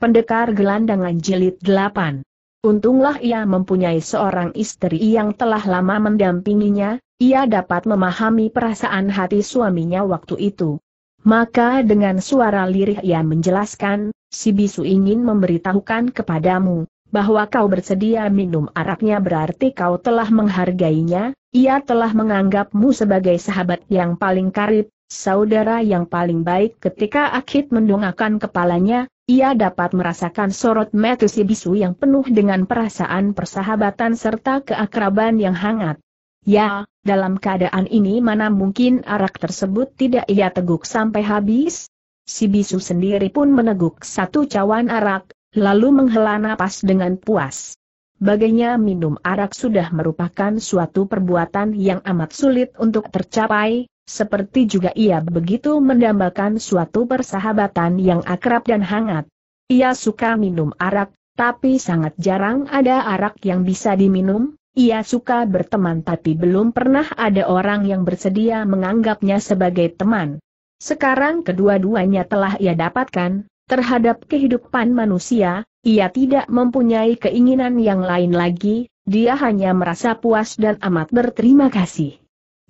Pendekar Gelandangan Jilid 8 Untunglah ia mempunyai seorang istri yang telah lama mendampinginya, ia dapat memahami perasaan hati suaminya waktu itu. Maka dengan suara lirih ia menjelaskan, si bisu ingin memberitahukan kepadamu, bahwa kau bersedia minum araknya berarti kau telah menghargainya, ia telah menganggapmu sebagai sahabat yang paling karib, saudara yang paling baik ketika akid mendongakkan kepalanya, ia dapat merasakan sorot mata si bisu yang penuh dengan perasaan persahabatan serta keakraban yang hangat. Ya, dalam keadaan ini mana mungkin arak tersebut tidak ia teguk sampai habis? Si bisu sendiri pun meneguk satu cawan arak, lalu menghela napas dengan puas. Baginya minum arak sudah merupakan suatu perbuatan yang amat sulit untuk tercapai, seperti juga ia begitu mendambakan suatu persahabatan yang akrab dan hangat. Ia suka minum arak, tapi sangat jarang ada arak yang bisa diminum, ia suka berteman tapi belum pernah ada orang yang bersedia menganggapnya sebagai teman. Sekarang kedua-duanya telah ia dapatkan, terhadap kehidupan manusia, ia tidak mempunyai keinginan yang lain lagi, dia hanya merasa puas dan amat berterima kasih.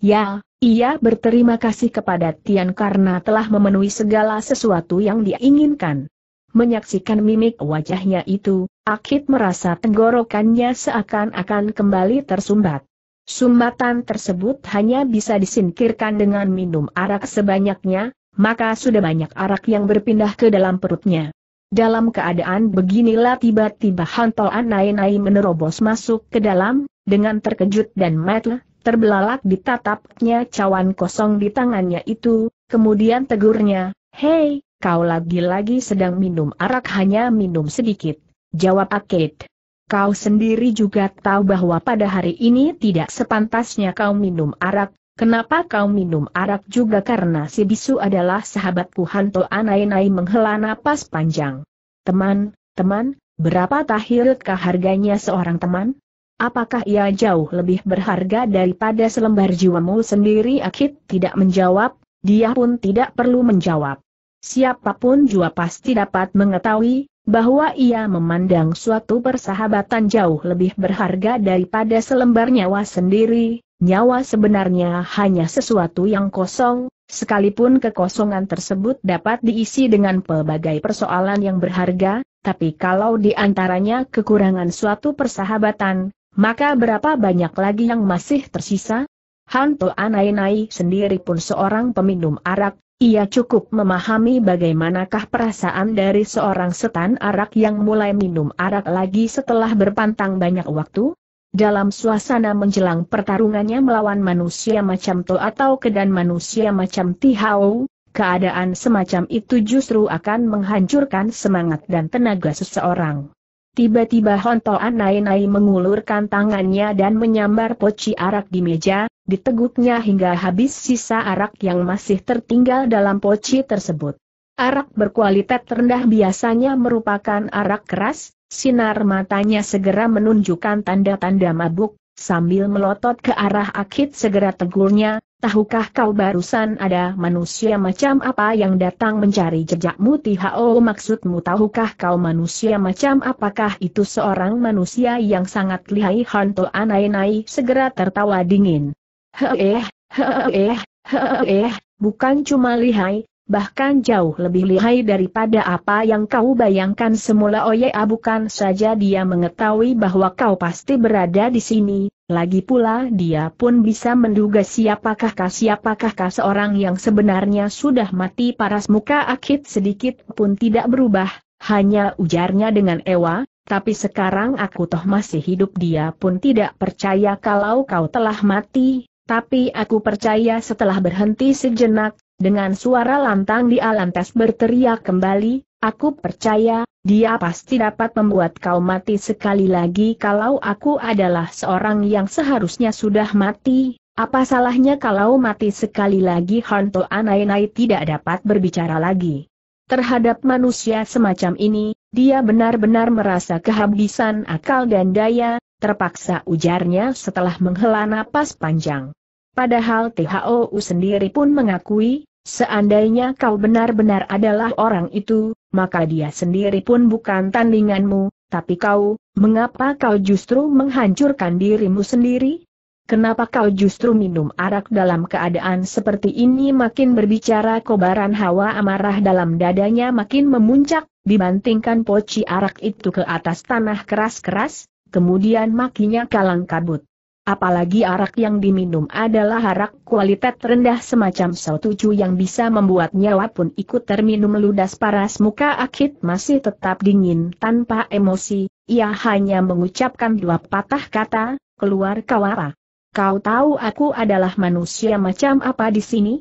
Ya, ia berterima kasih kepada Tian karena telah memenuhi segala sesuatu yang diinginkan. Menyaksikan mimik wajahnya itu, Akit merasa tenggorokannya seakan-akan kembali tersumbat. Sumbatan tersebut hanya bisa disingkirkan dengan minum arak sebanyaknya, maka sudah banyak arak yang berpindah ke dalam perutnya. Dalam keadaan beginilah tiba-tiba hantol Anai-Nai menerobos masuk ke dalam, dengan terkejut dan mata Terbelalak ditatapnya cawan kosong di tangannya itu, kemudian tegurnya, Hei, kau lagi-lagi sedang minum arak hanya minum sedikit. Jawab Akit. Kau sendiri juga tahu bahwa pada hari ini tidak sepantasnya kau minum arak, Kenapa kau minum arak juga karena si bisu adalah sahabatku Hanto Anainai menghela napas panjang. Teman, teman, berapa tahilkah harganya seorang teman? Apakah ia jauh lebih berharga daripada selembar jiwamu sendiri? Akit tidak menjawab, dia pun tidak perlu menjawab. Siapapun jua pasti dapat mengetahui, bahwa ia memandang suatu persahabatan jauh lebih berharga daripada selembar nyawa sendiri, nyawa sebenarnya hanya sesuatu yang kosong, sekalipun kekosongan tersebut dapat diisi dengan pelbagai persoalan yang berharga, tapi kalau di antaranya kekurangan suatu persahabatan, maka berapa banyak lagi yang masih tersisa? Hanto Anainai sendiri pun seorang peminum arak, ia cukup memahami bagaimanakah perasaan dari seorang setan arak yang mulai minum arak lagi setelah berpantang banyak waktu, dalam suasana menjelang pertarungannya melawan manusia macam To atau kedan manusia macam Tihau, keadaan semacam itu justru akan menghancurkan semangat dan tenaga seseorang. Tiba-tiba Honto anai mengulurkan tangannya dan menyambar poci arak di meja, diteguknya hingga habis sisa arak yang masih tertinggal dalam poci tersebut. Arak berkualitas rendah biasanya merupakan arak keras, sinar matanya segera menunjukkan tanda-tanda mabuk, sambil melotot ke arah Akit segera tegurnya, Tahukah kau barusan ada manusia macam apa yang datang mencari jejakmu Tihao maksudmu tahukah kau manusia macam apakah itu seorang manusia yang sangat lihai anai-nai segera tertawa dingin. Heeh, heeh, heeh, bukan cuma lihai, bahkan jauh lebih lihai daripada apa yang kau bayangkan semula Oye oh ya, bukan saja dia mengetahui bahwa kau pasti berada di sini, lagi pula dia pun bisa menduga siapakah siapakahkah siapakah seorang yang sebenarnya sudah mati paras muka akit sedikit pun tidak berubah, hanya ujarnya dengan ewa, tapi sekarang aku toh masih hidup dia pun tidak percaya kalau kau telah mati, tapi aku percaya setelah berhenti sejenak, dengan suara lantang di Alantes berteriak kembali, Aku percaya, dia pasti dapat membuat kau mati sekali lagi kalau aku adalah seorang yang seharusnya sudah mati, apa salahnya kalau mati sekali lagi Hanto Anainai tidak dapat berbicara lagi. Terhadap manusia semacam ini, dia benar-benar merasa kehabisan akal dan daya, terpaksa ujarnya setelah menghela napas panjang. Padahal THOU sendiri pun mengakui, Seandainya kau benar-benar adalah orang itu, maka dia sendiri pun bukan tandinganmu, tapi kau, mengapa kau justru menghancurkan dirimu sendiri? Kenapa kau justru minum arak dalam keadaan seperti ini makin berbicara kobaran hawa amarah dalam dadanya makin memuncak, dibantingkan poci arak itu ke atas tanah keras-keras, kemudian makinya kalang kabut apalagi arak yang diminum adalah arak kualitas rendah semacam tuju yang bisa membuat nyawa pun ikut terminum ludas paras muka Akit masih tetap dingin tanpa emosi, ia hanya mengucapkan dua patah kata, keluar kawara. Kau tahu aku adalah manusia macam apa di sini?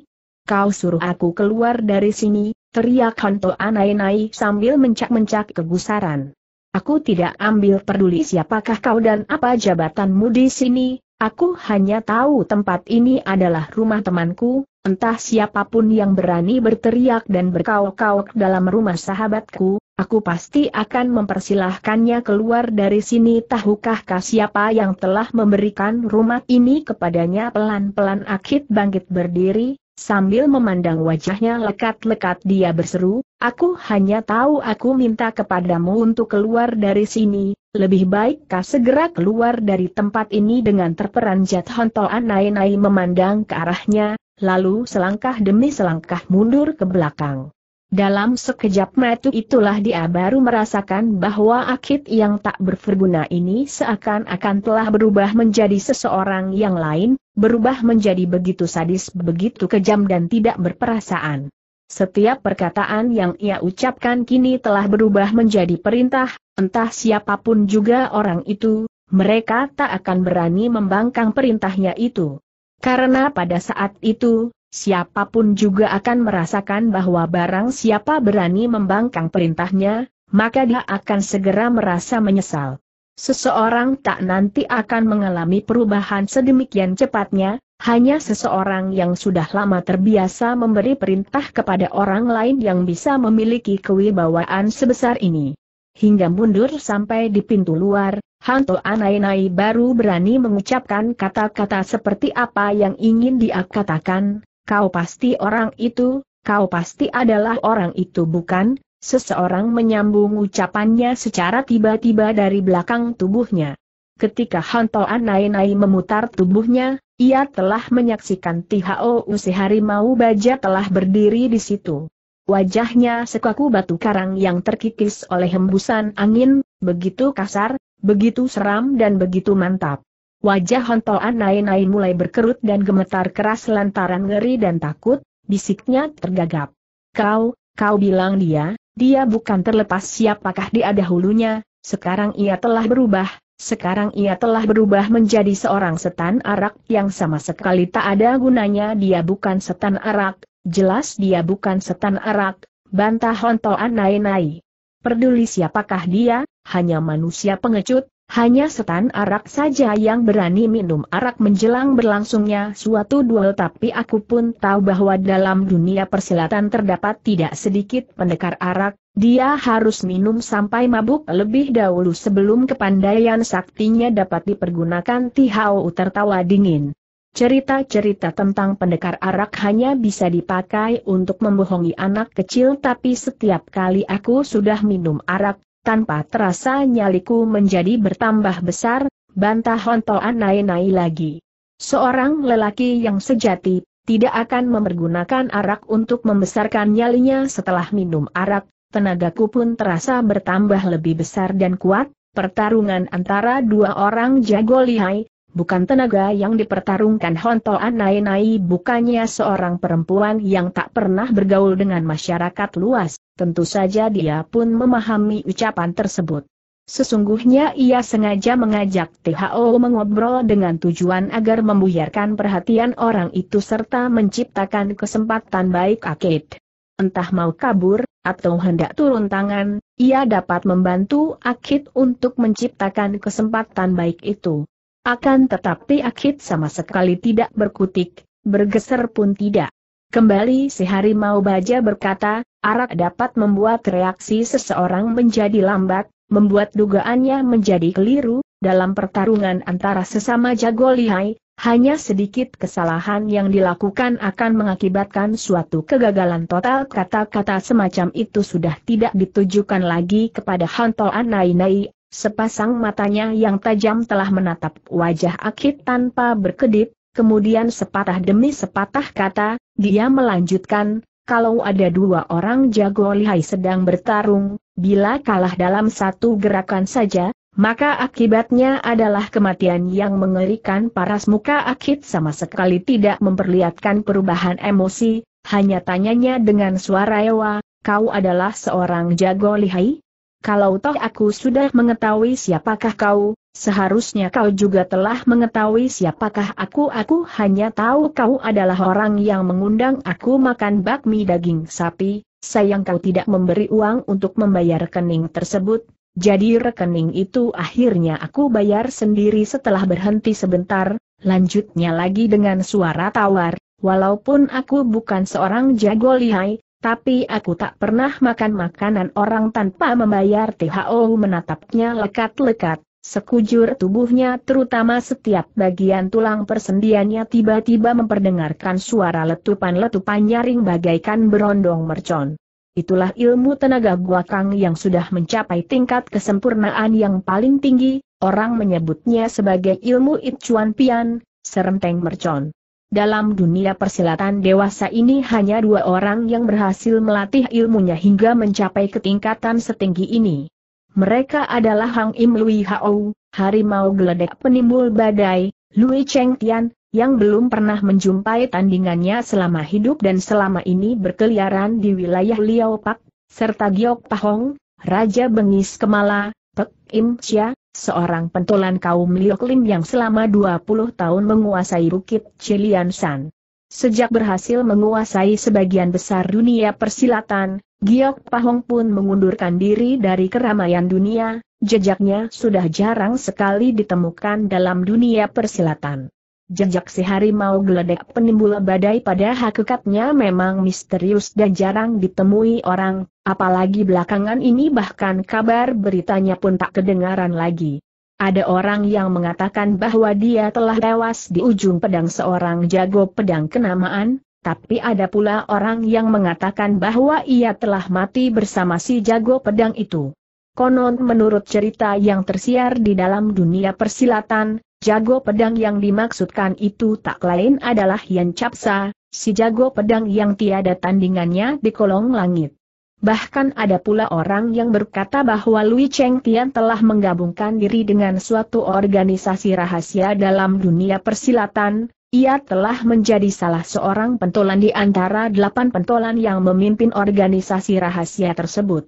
Kau suruh aku keluar dari sini, teriak Honto Anai-Nai sambil mencak-mencak kegusaran. Aku tidak ambil peduli siapakah kau dan apa jabatanmu di sini, aku hanya tahu tempat ini adalah rumah temanku, entah siapapun yang berani berteriak dan berkauk-kauk dalam rumah sahabatku, aku pasti akan mempersilahkannya keluar dari sini tahukah kau siapa yang telah memberikan rumah ini kepadanya pelan-pelan Akit bangkit berdiri, sambil memandang wajahnya lekat-lekat dia berseru, Aku hanya tahu aku minta kepadamu untuk keluar dari sini, lebih baik kau segera keluar dari tempat ini dengan terperanjat Hontol Anai-Nai memandang ke arahnya, lalu selangkah demi selangkah mundur ke belakang. Dalam sekejap mata itulah dia baru merasakan bahwa akid yang tak berguna ini seakan-akan telah berubah menjadi seseorang yang lain, berubah menjadi begitu sadis, begitu kejam dan tidak berperasaan. Setiap perkataan yang ia ucapkan kini telah berubah menjadi perintah, entah siapapun juga orang itu, mereka tak akan berani membangkang perintahnya itu. Karena pada saat itu, siapapun juga akan merasakan bahwa barang siapa berani membangkang perintahnya, maka dia akan segera merasa menyesal. Seseorang tak nanti akan mengalami perubahan sedemikian cepatnya, hanya seseorang yang sudah lama terbiasa memberi perintah kepada orang lain yang bisa memiliki kewibawaan sebesar ini. Hingga mundur sampai di pintu luar, Hanto Anainai baru berani mengucapkan kata-kata seperti apa yang ingin dia katakan, kau pasti orang itu, kau pasti adalah orang itu bukan, seseorang menyambung ucapannya secara tiba-tiba dari belakang tubuhnya. Ketika Hanto Anainai memutar tubuhnya, ia telah menyaksikan Tihao Usi harimau baja telah berdiri di situ. Wajahnya sekaku batu karang yang terkikis oleh hembusan angin, begitu kasar, begitu seram dan begitu mantap. Wajah Hontoan nai-nai mulai berkerut dan gemetar keras lantaran ngeri dan takut, bisiknya tergagap. Kau, kau bilang dia, dia bukan terlepas siapakah dia dahulunya, sekarang ia telah berubah, sekarang ia telah berubah menjadi seorang setan arak yang sama sekali tak ada gunanya dia bukan setan arak, jelas dia bukan setan arak, bantah Honto Anai-Nai. Peduli siapakah dia, hanya manusia pengecut, hanya setan arak saja yang berani minum arak menjelang berlangsungnya suatu duel tapi aku pun tahu bahwa dalam dunia persilatan terdapat tidak sedikit pendekar arak, dia harus minum sampai mabuk lebih dahulu sebelum kepandaian saktinya dapat dipergunakan Tihau tertawa dingin. Cerita-cerita tentang pendekar arak hanya bisa dipakai untuk membohongi anak kecil tapi setiap kali aku sudah minum arak, tanpa terasa nyaliku menjadi bertambah besar, bantah hontoan nai-nai lagi. Seorang lelaki yang sejati, tidak akan mempergunakan arak untuk membesarkan nyalinya setelah minum arak, tenagaku pun terasa bertambah lebih besar dan kuat, pertarungan antara dua orang jago lihai, bukan tenaga yang dipertarungkan Honto Anai-Nai bukannya seorang perempuan yang tak pernah bergaul dengan masyarakat luas, tentu saja dia pun memahami ucapan tersebut. Sesungguhnya ia sengaja mengajak THO mengobrol dengan tujuan agar membuyarkan perhatian orang itu serta menciptakan kesempatan baik Akid entah mau kabur, atau hendak turun tangan, ia dapat membantu Akit untuk menciptakan kesempatan baik itu. Akan tetapi Akit sama sekali tidak berkutik, bergeser pun tidak. Kembali si harimau baja berkata, arak dapat membuat reaksi seseorang menjadi lambat, membuat dugaannya menjadi keliru, dalam pertarungan antara sesama jago lihai, hanya sedikit kesalahan yang dilakukan akan mengakibatkan suatu kegagalan total kata-kata semacam itu sudah tidak ditujukan lagi kepada Hanto Anainai, sepasang matanya yang tajam telah menatap wajah Akit tanpa berkedip, kemudian sepatah demi sepatah kata, dia melanjutkan, kalau ada dua orang jago lihai sedang bertarung, bila kalah dalam satu gerakan saja, maka akibatnya adalah kematian yang mengerikan paras muka Akit sama sekali tidak memperlihatkan perubahan emosi, hanya tanyanya dengan suara ewa, kau adalah seorang jago lihai? Kalau toh aku sudah mengetahui siapakah kau, Seharusnya kau juga telah mengetahui siapakah aku Aku hanya tahu kau adalah orang yang mengundang aku makan bakmi daging sapi Sayang kau tidak memberi uang untuk membayar kening tersebut jadi rekening itu akhirnya aku bayar sendiri setelah berhenti sebentar, lanjutnya lagi dengan suara tawar, walaupun aku bukan seorang jago lihai, tapi aku tak pernah makan makanan orang tanpa membayar THO menatapnya lekat-lekat. Sekujur tubuhnya terutama setiap bagian tulang persendiannya tiba-tiba memperdengarkan suara letupan-letupan nyaring bagaikan berondong mercon. Itulah ilmu tenaga gua kang yang sudah mencapai tingkat kesempurnaan yang paling tinggi, orang menyebutnya sebagai ilmu Ichuan Pian, serenteng mercon. Dalam dunia persilatan dewasa ini hanya dua orang yang berhasil melatih ilmunya hingga mencapai ketingkatan setinggi ini. Mereka adalah Hang Im Lui Hao, harimau geledek penimbul badai, Lui Cheng Tian, yang belum pernah menjumpai tandingannya selama hidup dan selama ini berkeliaran di wilayah Liao Pak, serta Giok Pahong, Raja Bengis Kemala, Pek Im Chia, seorang pentolan kaum Liok Lim yang selama 20 tahun menguasai Bukit Cilian San. Sejak berhasil menguasai sebagian besar dunia persilatan, Giok Pahong pun mengundurkan diri dari keramaian dunia, jejaknya sudah jarang sekali ditemukan dalam dunia persilatan. Jejak si harimau geledek penimbul badai pada hakikatnya memang misterius dan jarang ditemui orang, apalagi belakangan ini bahkan kabar beritanya pun tak kedengaran lagi. Ada orang yang mengatakan bahwa dia telah tewas di ujung pedang seorang jago pedang kenamaan, tapi ada pula orang yang mengatakan bahwa ia telah mati bersama si jago pedang itu. Konon menurut cerita yang tersiar di dalam dunia persilatan, Jago pedang yang dimaksudkan itu tak lain adalah Yan Capsa, si jago pedang yang tiada tandingannya di kolong langit. Bahkan ada pula orang yang berkata bahwa Lui Cheng Tian telah menggabungkan diri dengan suatu organisasi rahasia dalam dunia persilatan, ia telah menjadi salah seorang pentolan di antara delapan pentolan yang memimpin organisasi rahasia tersebut.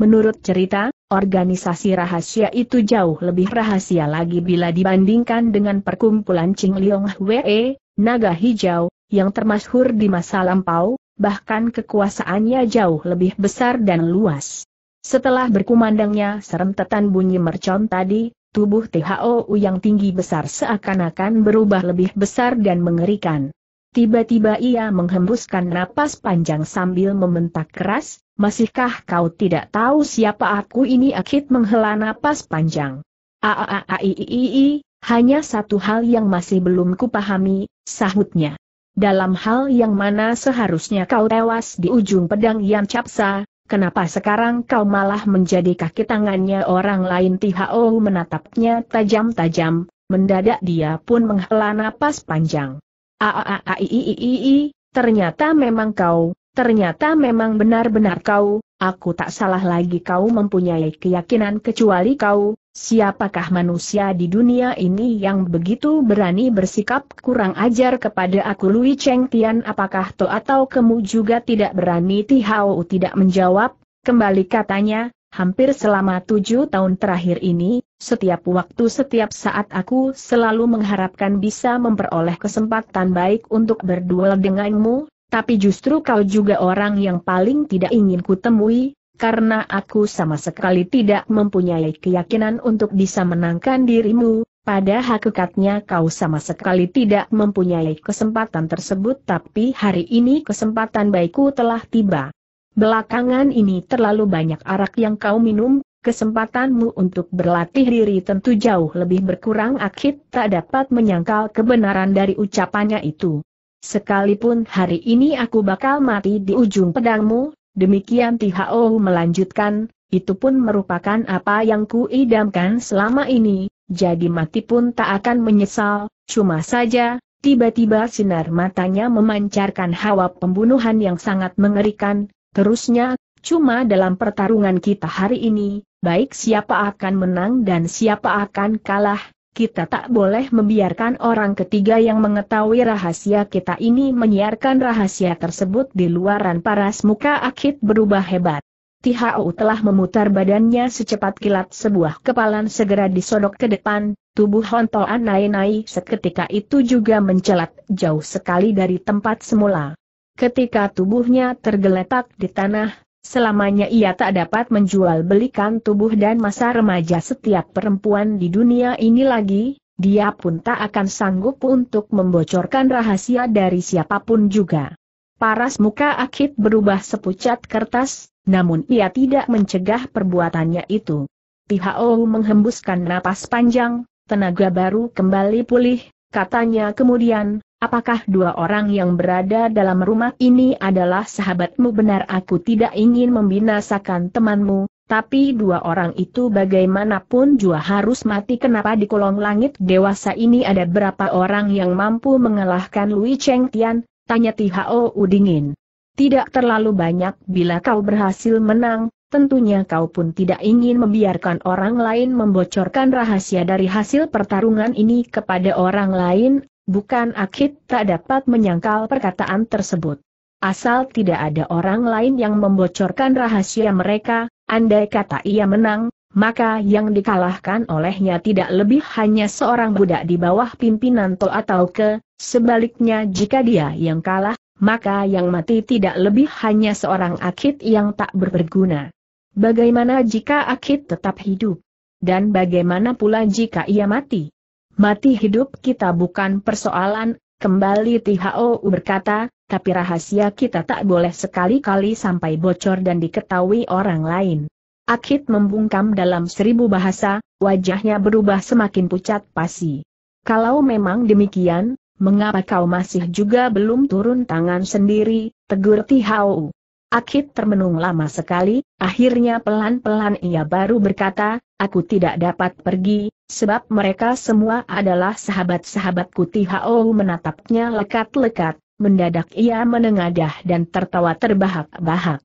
Menurut cerita, organisasi rahasia itu jauh lebih rahasia lagi bila dibandingkan dengan perkumpulan Ching Liong Hwe, naga hijau, yang termasyhur di masa lampau, bahkan kekuasaannya jauh lebih besar dan luas. Setelah berkumandangnya serentetan bunyi mercon tadi, tubuh THOU yang tinggi besar seakan-akan berubah lebih besar dan mengerikan. Tiba-tiba ia menghembuskan napas panjang sambil membentak keras, Masihkah kau tidak tahu siapa aku ini Akit menghela napas panjang. Aaaiiii, hanya satu hal yang masih belum kupahami, sahutnya. Dalam hal yang mana seharusnya kau tewas di ujung pedang yang Capsa, kenapa sekarang kau malah menjadi kaki tangannya orang lain Tihao menatapnya tajam-tajam, mendadak dia pun menghela napas panjang. Aaaiiii, ternyata memang kau, ternyata memang benar-benar kau, aku tak salah lagi kau mempunyai keyakinan kecuali kau, siapakah manusia di dunia ini yang begitu berani bersikap kurang ajar kepada aku Lui Cheng Tian apakah to atau kamu juga tidak berani Tihao tidak menjawab, kembali katanya, hampir selama tujuh tahun terakhir ini, setiap waktu setiap saat aku selalu mengharapkan bisa memperoleh kesempatan baik untuk berduel denganmu, tapi justru kau juga orang yang paling tidak ingin kutemui, karena aku sama sekali tidak mempunyai keyakinan untuk bisa menangkan dirimu, pada hakikatnya kau sama sekali tidak mempunyai kesempatan tersebut tapi hari ini kesempatan baikku telah tiba. Belakangan ini terlalu banyak arak yang kau minum, kesempatanmu untuk berlatih diri tentu jauh lebih berkurang akhir tak dapat menyangkal kebenaran dari ucapannya itu. Sekalipun hari ini aku bakal mati di ujung pedangmu, demikian Tihao melanjutkan, itu pun merupakan apa yang kuidamkan selama ini, jadi mati pun tak akan menyesal, cuma saja, tiba-tiba sinar matanya memancarkan hawa pembunuhan yang sangat mengerikan, terusnya, cuma dalam pertarungan kita hari ini, baik siapa akan menang dan siapa akan kalah, kita tak boleh membiarkan orang ketiga yang mengetahui rahasia kita ini menyiarkan rahasia tersebut di luaran paras muka akit berubah hebat. Tihau telah memutar badannya secepat kilat sebuah kepalan segera disodok ke depan, tubuh Hontoan naik-naik seketika itu juga mencelat jauh sekali dari tempat semula. Ketika tubuhnya tergeletak di tanah, Selamanya ia tak dapat menjual belikan tubuh dan masa remaja setiap perempuan di dunia ini lagi, dia pun tak akan sanggup untuk membocorkan rahasia dari siapapun juga. Paras muka Akit berubah sepucat kertas, namun ia tidak mencegah perbuatannya itu. Pihao menghembuskan napas panjang, tenaga baru kembali pulih, katanya kemudian, Apakah dua orang yang berada dalam rumah ini adalah sahabatmu? Benar aku tidak ingin membinasakan temanmu, tapi dua orang itu bagaimanapun juga harus mati. Kenapa di kolong langit dewasa ini ada berapa orang yang mampu mengalahkan Lui Cheng Tian? Tanya Tihao Udingin. Tidak terlalu banyak bila kau berhasil menang, tentunya kau pun tidak ingin membiarkan orang lain membocorkan rahasia dari hasil pertarungan ini kepada orang lain Bukan Akit tak dapat menyangkal perkataan tersebut. Asal tidak ada orang lain yang membocorkan rahasia mereka, andai kata ia menang, maka yang dikalahkan olehnya tidak lebih hanya seorang budak di bawah pimpinan To atau Ke, sebaliknya jika dia yang kalah, maka yang mati tidak lebih hanya seorang Akit yang tak berguna. Bagaimana jika Akit tetap hidup? Dan bagaimana pula jika ia mati? mati hidup kita bukan persoalan, kembali Tihao berkata, tapi rahasia kita tak boleh sekali-kali sampai bocor dan diketahui orang lain. Akit membungkam dalam seribu bahasa, wajahnya berubah semakin pucat pasi. Kalau memang demikian, mengapa kau masih juga belum turun tangan sendiri, tegur Tihau. Akit termenung lama sekali, akhirnya pelan-pelan ia baru berkata, aku tidak dapat pergi, Sebab mereka semua adalah sahabat-sahabatku Tihao menatapnya lekat-lekat, mendadak ia menengadah dan tertawa terbahak-bahak.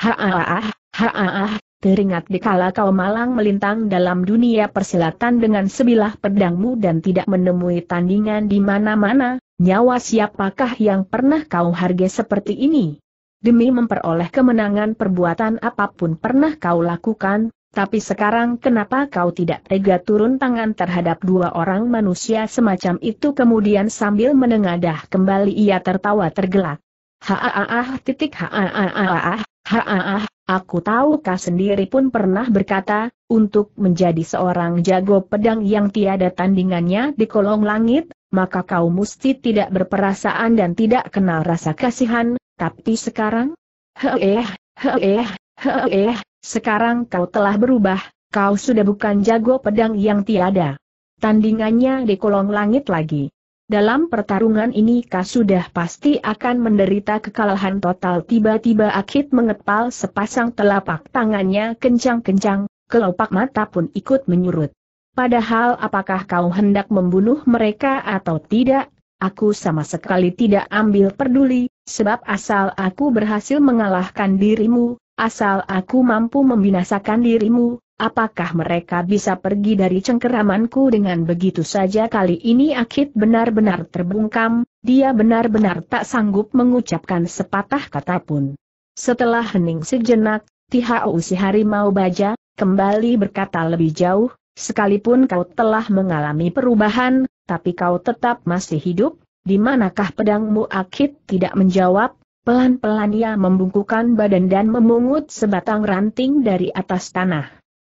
ha-ah-ah, teringat dikala kau malang melintang dalam dunia persilatan dengan sebilah pedangmu dan tidak menemui tandingan di mana-mana, nyawa siapakah yang pernah kau hargai seperti ini? Demi memperoleh kemenangan perbuatan apapun pernah kau lakukan, tapi sekarang kenapa kau tidak tega turun tangan terhadap dua orang manusia semacam itu kemudian sambil menengadah kembali ia tertawa tergelak. Haaah titik haaah, haaah, aku tahu kau sendiri pun pernah berkata, untuk menjadi seorang jago pedang yang tiada tandingannya di kolong langit, maka kau mesti tidak berperasaan dan tidak kenal rasa kasihan, tapi sekarang? Heeh, heeh, heeh, sekarang kau telah berubah, kau sudah bukan jago pedang yang tiada. Tandingannya di kolong langit lagi. Dalam pertarungan ini kau sudah pasti akan menderita kekalahan total tiba-tiba Akit mengepal sepasang telapak tangannya kencang-kencang, kelopak mata pun ikut menyurut. Padahal apakah kau hendak membunuh mereka atau tidak, aku sama sekali tidak ambil peduli, sebab asal aku berhasil mengalahkan dirimu, asal aku mampu membinasakan dirimu, apakah mereka bisa pergi dari cengkeramanku dengan begitu saja kali ini Akit benar-benar terbungkam, dia benar-benar tak sanggup mengucapkan sepatah kata pun. Setelah hening sejenak, Tihau si harimau baja, kembali berkata lebih jauh, sekalipun kau telah mengalami perubahan, tapi kau tetap masih hidup, di manakah pedangmu Akit tidak menjawab, Pelan-pelan ia membungkukan badan dan memungut sebatang ranting dari atas tanah.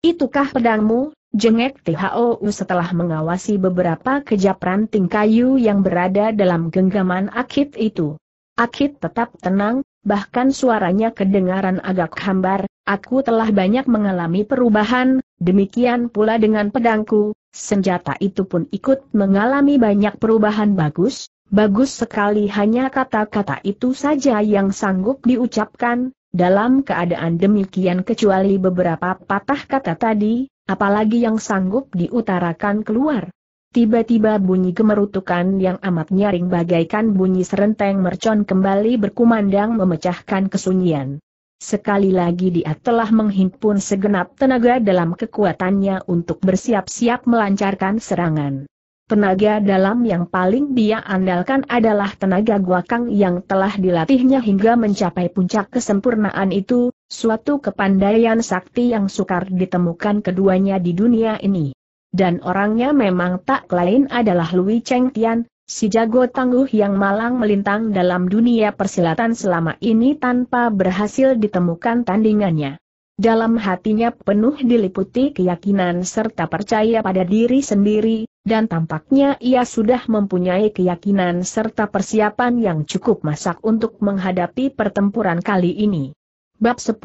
Itukah pedangmu, jengek THOU setelah mengawasi beberapa kejap ranting kayu yang berada dalam genggaman Akit itu. Akit tetap tenang, bahkan suaranya kedengaran agak hambar, aku telah banyak mengalami perubahan, demikian pula dengan pedangku, senjata itu pun ikut mengalami banyak perubahan bagus, Bagus sekali hanya kata-kata itu saja yang sanggup diucapkan, dalam keadaan demikian kecuali beberapa patah kata tadi, apalagi yang sanggup diutarakan keluar. Tiba-tiba bunyi kemerutukan yang amat nyaring bagaikan bunyi serenteng mercon kembali berkumandang memecahkan kesunyian. Sekali lagi dia telah menghimpun segenap tenaga dalam kekuatannya untuk bersiap-siap melancarkan serangan. Tenaga dalam yang paling dia andalkan adalah tenaga guakang yang telah dilatihnya hingga mencapai puncak kesempurnaan itu, suatu kepandaian sakti yang sukar ditemukan keduanya di dunia ini. Dan orangnya memang tak lain adalah Lui Cheng Tian, si jago tangguh yang malang melintang dalam dunia persilatan selama ini tanpa berhasil ditemukan tandingannya. Dalam hatinya penuh diliputi keyakinan serta percaya pada diri sendiri, dan tampaknya ia sudah mempunyai keyakinan serta persiapan yang cukup masak untuk menghadapi pertempuran kali ini. Bab 10.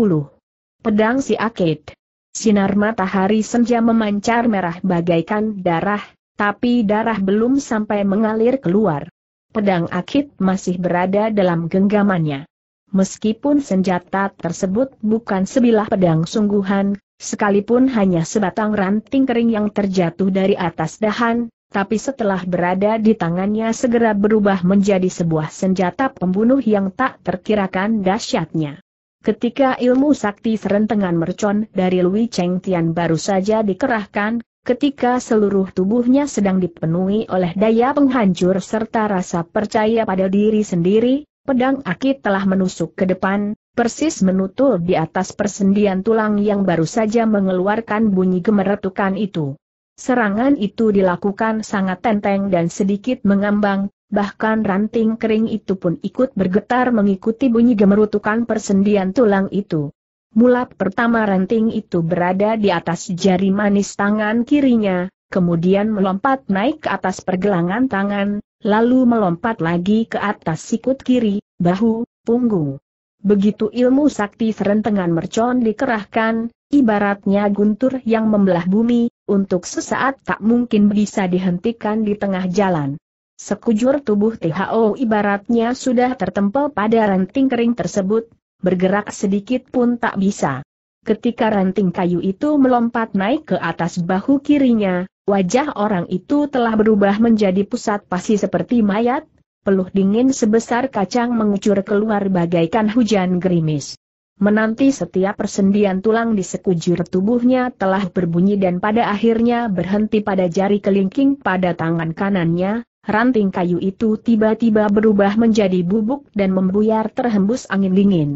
Pedang si Akid. Sinar matahari senja memancar merah bagaikan darah, tapi darah belum sampai mengalir keluar. Pedang Akit masih berada dalam genggamannya. Meskipun senjata tersebut bukan sebilah pedang sungguhan, Sekalipun hanya sebatang ranting kering yang terjatuh dari atas dahan, tapi setelah berada di tangannya segera berubah menjadi sebuah senjata pembunuh yang tak terkirakan dahsyatnya. Ketika ilmu sakti serentengan mercon dari Lui Cheng Tian baru saja dikerahkan, ketika seluruh tubuhnya sedang dipenuhi oleh daya penghancur serta rasa percaya pada diri sendiri, pedang akit telah menusuk ke depan, persis menutul di atas persendian tulang yang baru saja mengeluarkan bunyi gemeretukan itu. Serangan itu dilakukan sangat tenteng dan sedikit mengambang, bahkan ranting kering itu pun ikut bergetar mengikuti bunyi gemerutukan persendian tulang itu. Mulap pertama ranting itu berada di atas jari manis tangan kirinya, kemudian melompat naik ke atas pergelangan tangan, lalu melompat lagi ke atas sikut kiri, bahu, punggung. Begitu ilmu sakti serentengan mercon dikerahkan, ibaratnya guntur yang membelah bumi, untuk sesaat tak mungkin bisa dihentikan di tengah jalan. Sekujur tubuh THO ibaratnya sudah tertempel pada ranting kering tersebut, bergerak sedikit pun tak bisa. Ketika ranting kayu itu melompat naik ke atas bahu kirinya, wajah orang itu telah berubah menjadi pusat pasi seperti mayat, peluh dingin sebesar kacang mengucur keluar bagaikan hujan gerimis. Menanti setiap persendian tulang di sekujur tubuhnya telah berbunyi dan pada akhirnya berhenti pada jari kelingking pada tangan kanannya, ranting kayu itu tiba-tiba berubah menjadi bubuk dan membuyar terhembus angin dingin.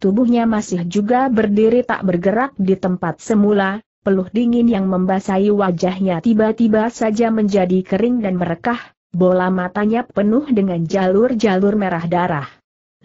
Tubuhnya masih juga berdiri tak bergerak di tempat semula, peluh dingin yang membasahi wajahnya tiba-tiba saja menjadi kering dan merekah, Bola matanya penuh dengan jalur-jalur merah darah.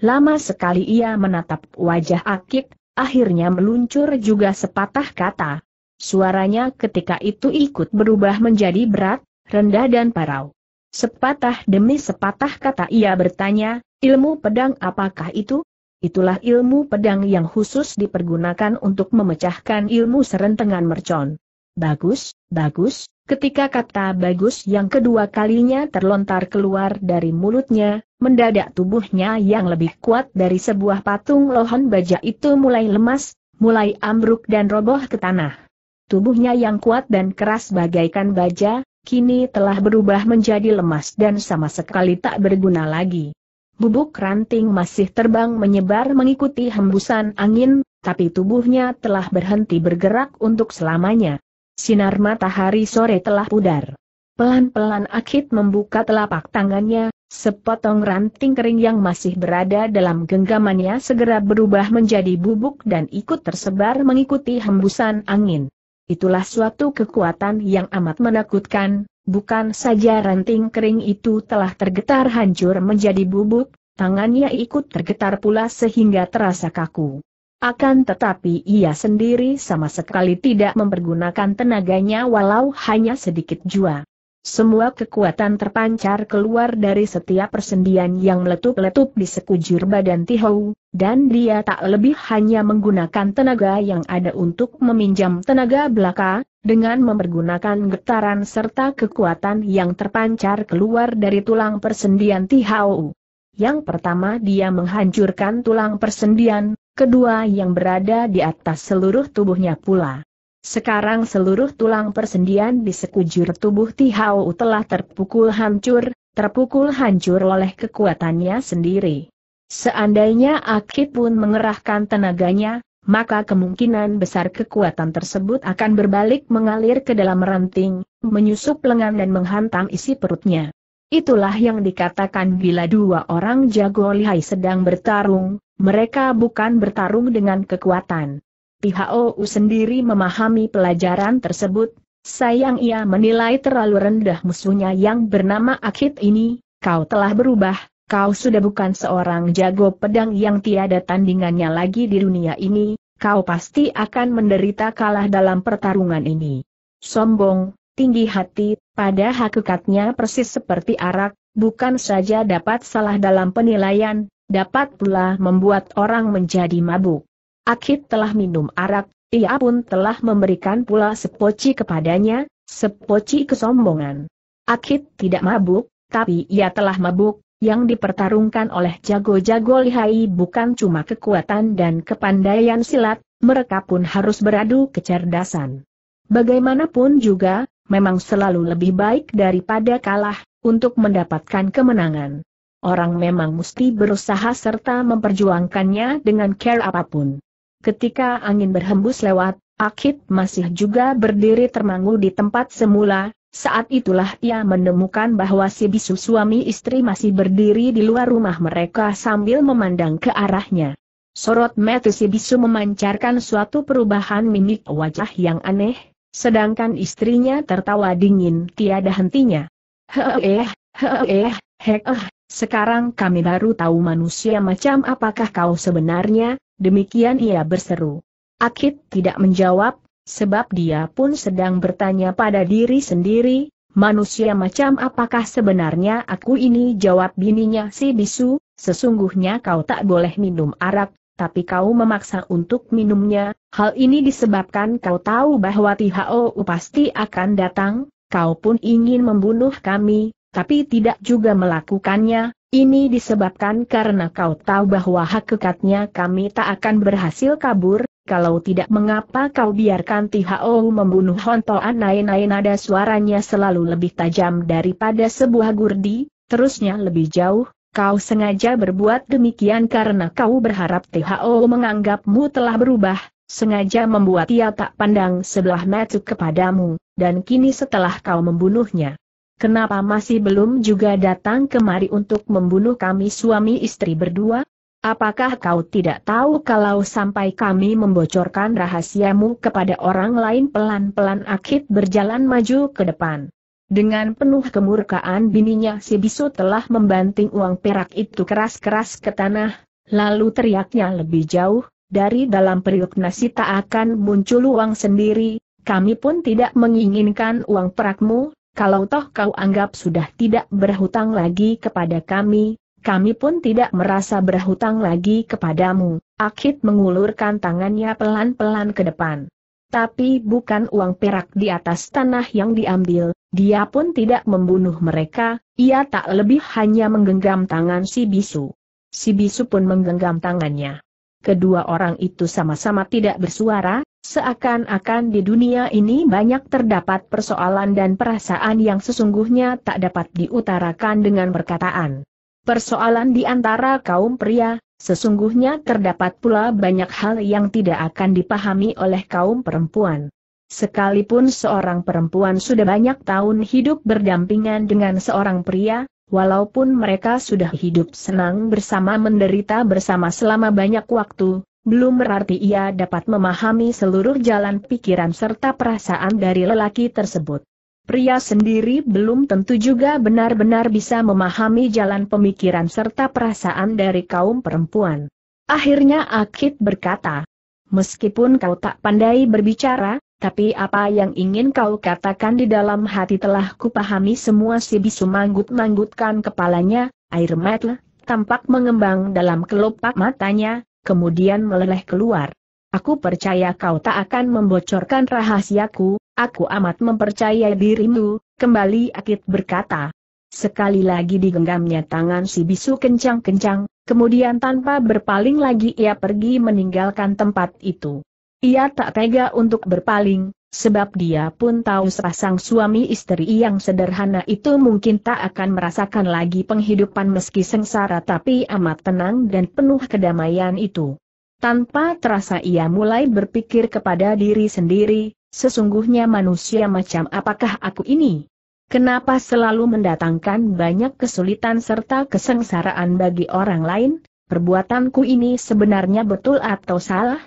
Lama sekali ia menatap wajah Akik, akhirnya meluncur juga sepatah kata. Suaranya ketika itu ikut berubah menjadi berat, rendah dan parau. Sepatah demi sepatah kata ia bertanya, ilmu pedang apakah itu? Itulah ilmu pedang yang khusus dipergunakan untuk memecahkan ilmu serentengan mercon. Bagus, bagus, Ketika kata bagus yang kedua kalinya terlontar keluar dari mulutnya, mendadak tubuhnya yang lebih kuat dari sebuah patung lohon baja itu mulai lemas, mulai ambruk dan roboh ke tanah. Tubuhnya yang kuat dan keras bagaikan baja, kini telah berubah menjadi lemas dan sama sekali tak berguna lagi. Bubuk ranting masih terbang menyebar mengikuti hembusan angin, tapi tubuhnya telah berhenti bergerak untuk selamanya. Sinar matahari sore telah pudar. Pelan-pelan Akit membuka telapak tangannya, sepotong ranting kering yang masih berada dalam genggamannya segera berubah menjadi bubuk dan ikut tersebar mengikuti hembusan angin. Itulah suatu kekuatan yang amat menakutkan, bukan saja ranting kering itu telah tergetar hancur menjadi bubuk, tangannya ikut tergetar pula sehingga terasa kaku. Akan tetapi ia sendiri sama sekali tidak mempergunakan tenaganya walau hanya sedikit jua. Semua kekuatan terpancar keluar dari setiap persendian yang meletup-letup di sekujur badan Tihou, dan dia tak lebih hanya menggunakan tenaga yang ada untuk meminjam tenaga belaka, dengan mempergunakan getaran serta kekuatan yang terpancar keluar dari tulang persendian Tihou. Yang pertama dia menghancurkan tulang persendian, kedua yang berada di atas seluruh tubuhnya pula. Sekarang seluruh tulang persendian di sekujur tubuh Ti Tihau telah terpukul hancur, terpukul hancur oleh kekuatannya sendiri. Seandainya Aki pun mengerahkan tenaganya, maka kemungkinan besar kekuatan tersebut akan berbalik mengalir ke dalam ranting, menyusup lengan dan menghantam isi perutnya. Itulah yang dikatakan bila dua orang jago lihai sedang bertarung, mereka bukan bertarung dengan kekuatan. Pihak OU sendiri memahami pelajaran tersebut, sayang ia menilai terlalu rendah musuhnya yang bernama Akid ini, kau telah berubah, kau sudah bukan seorang jago pedang yang tiada tandingannya lagi di dunia ini, kau pasti akan menderita kalah dalam pertarungan ini. Sombong, tinggi hati, pada hakikatnya persis seperti arak, bukan saja dapat salah dalam penilaian, dapat pula membuat orang menjadi mabuk. Akid telah minum arak, ia pun telah memberikan pula sepoci kepadanya, sepoci kesombongan. Akid tidak mabuk, tapi ia telah mabuk, yang dipertarungkan oleh jago-jago lihai bukan cuma kekuatan dan kepandaian silat, mereka pun harus beradu kecerdasan. Bagaimanapun juga, memang selalu lebih baik daripada kalah, untuk mendapatkan kemenangan. Orang memang mesti berusaha serta memperjuangkannya dengan care apapun. Ketika angin berhembus lewat, Akit masih juga berdiri termangu di tempat semula, saat itulah ia menemukan bahwa si bisu suami istri masih berdiri di luar rumah mereka sambil memandang ke arahnya. Sorot mata si bisu memancarkan suatu perubahan mimik wajah yang aneh, Sedangkan istrinya tertawa dingin tiada hentinya. Heeh, heeh, heeh, sekarang kami baru tahu manusia macam apakah kau sebenarnya, demikian ia berseru. Akit tidak menjawab, sebab dia pun sedang bertanya pada diri sendiri, manusia macam apakah sebenarnya aku ini jawab bininya si bisu, sesungguhnya kau tak boleh minum arak, tapi kau memaksa untuk minumnya, hal ini disebabkan kau tahu bahwa Tihau pasti akan datang, kau pun ingin membunuh kami, tapi tidak juga melakukannya, ini disebabkan karena kau tahu bahwa hakikatnya kami tak akan berhasil kabur, kalau tidak mengapa kau biarkan Tihau membunuh Honto lain ada suaranya selalu lebih tajam daripada sebuah gurdi, terusnya lebih jauh, Kau sengaja berbuat demikian karena kau berharap THO menganggapmu telah berubah, sengaja membuat ia tak pandang sebelah mata kepadamu, dan kini setelah kau membunuhnya. Kenapa masih belum juga datang kemari untuk membunuh kami suami istri berdua? Apakah kau tidak tahu kalau sampai kami membocorkan rahasiamu kepada orang lain pelan-pelan akhir berjalan maju ke depan? Dengan penuh kemurkaan bininya si bisu telah membanting uang perak itu keras-keras ke tanah, lalu teriaknya lebih jauh, dari dalam periuk nasi tak akan muncul uang sendiri, kami pun tidak menginginkan uang perakmu, kalau toh kau anggap sudah tidak berhutang lagi kepada kami, kami pun tidak merasa berhutang lagi kepadamu. Akid mengulurkan tangannya pelan-pelan ke depan. Tapi bukan uang perak di atas tanah yang diambil, dia pun tidak membunuh mereka, ia tak lebih hanya menggenggam tangan si bisu. Si bisu pun menggenggam tangannya. Kedua orang itu sama-sama tidak bersuara, seakan-akan di dunia ini banyak terdapat persoalan dan perasaan yang sesungguhnya tak dapat diutarakan dengan perkataan. Persoalan di antara kaum pria, Sesungguhnya terdapat pula banyak hal yang tidak akan dipahami oleh kaum perempuan. Sekalipun seorang perempuan sudah banyak tahun hidup berdampingan dengan seorang pria, walaupun mereka sudah hidup senang bersama menderita bersama selama banyak waktu, belum berarti ia dapat memahami seluruh jalan pikiran serta perasaan dari lelaki tersebut. Pria sendiri belum tentu juga benar-benar bisa memahami jalan pemikiran serta perasaan dari kaum perempuan. Akhirnya Akit berkata, Meskipun kau tak pandai berbicara, tapi apa yang ingin kau katakan di dalam hati telah kupahami semua si bisu manggut-manggutkan kepalanya, air mata tampak mengembang dalam kelopak matanya, kemudian meleleh keluar. Aku percaya kau tak akan membocorkan rahasiaku, Aku amat mempercayai dirimu, kembali Akit berkata. Sekali lagi digenggamnya tangan si bisu kencang-kencang, kemudian tanpa berpaling lagi ia pergi meninggalkan tempat itu. Ia tak tega untuk berpaling, sebab dia pun tahu sepasang suami istri yang sederhana itu mungkin tak akan merasakan lagi penghidupan meski sengsara tapi amat tenang dan penuh kedamaian itu. Tanpa terasa ia mulai berpikir kepada diri sendiri, Sesungguhnya manusia macam apakah aku ini? Kenapa selalu mendatangkan banyak kesulitan serta kesengsaraan bagi orang lain? Perbuatanku ini sebenarnya betul atau salah?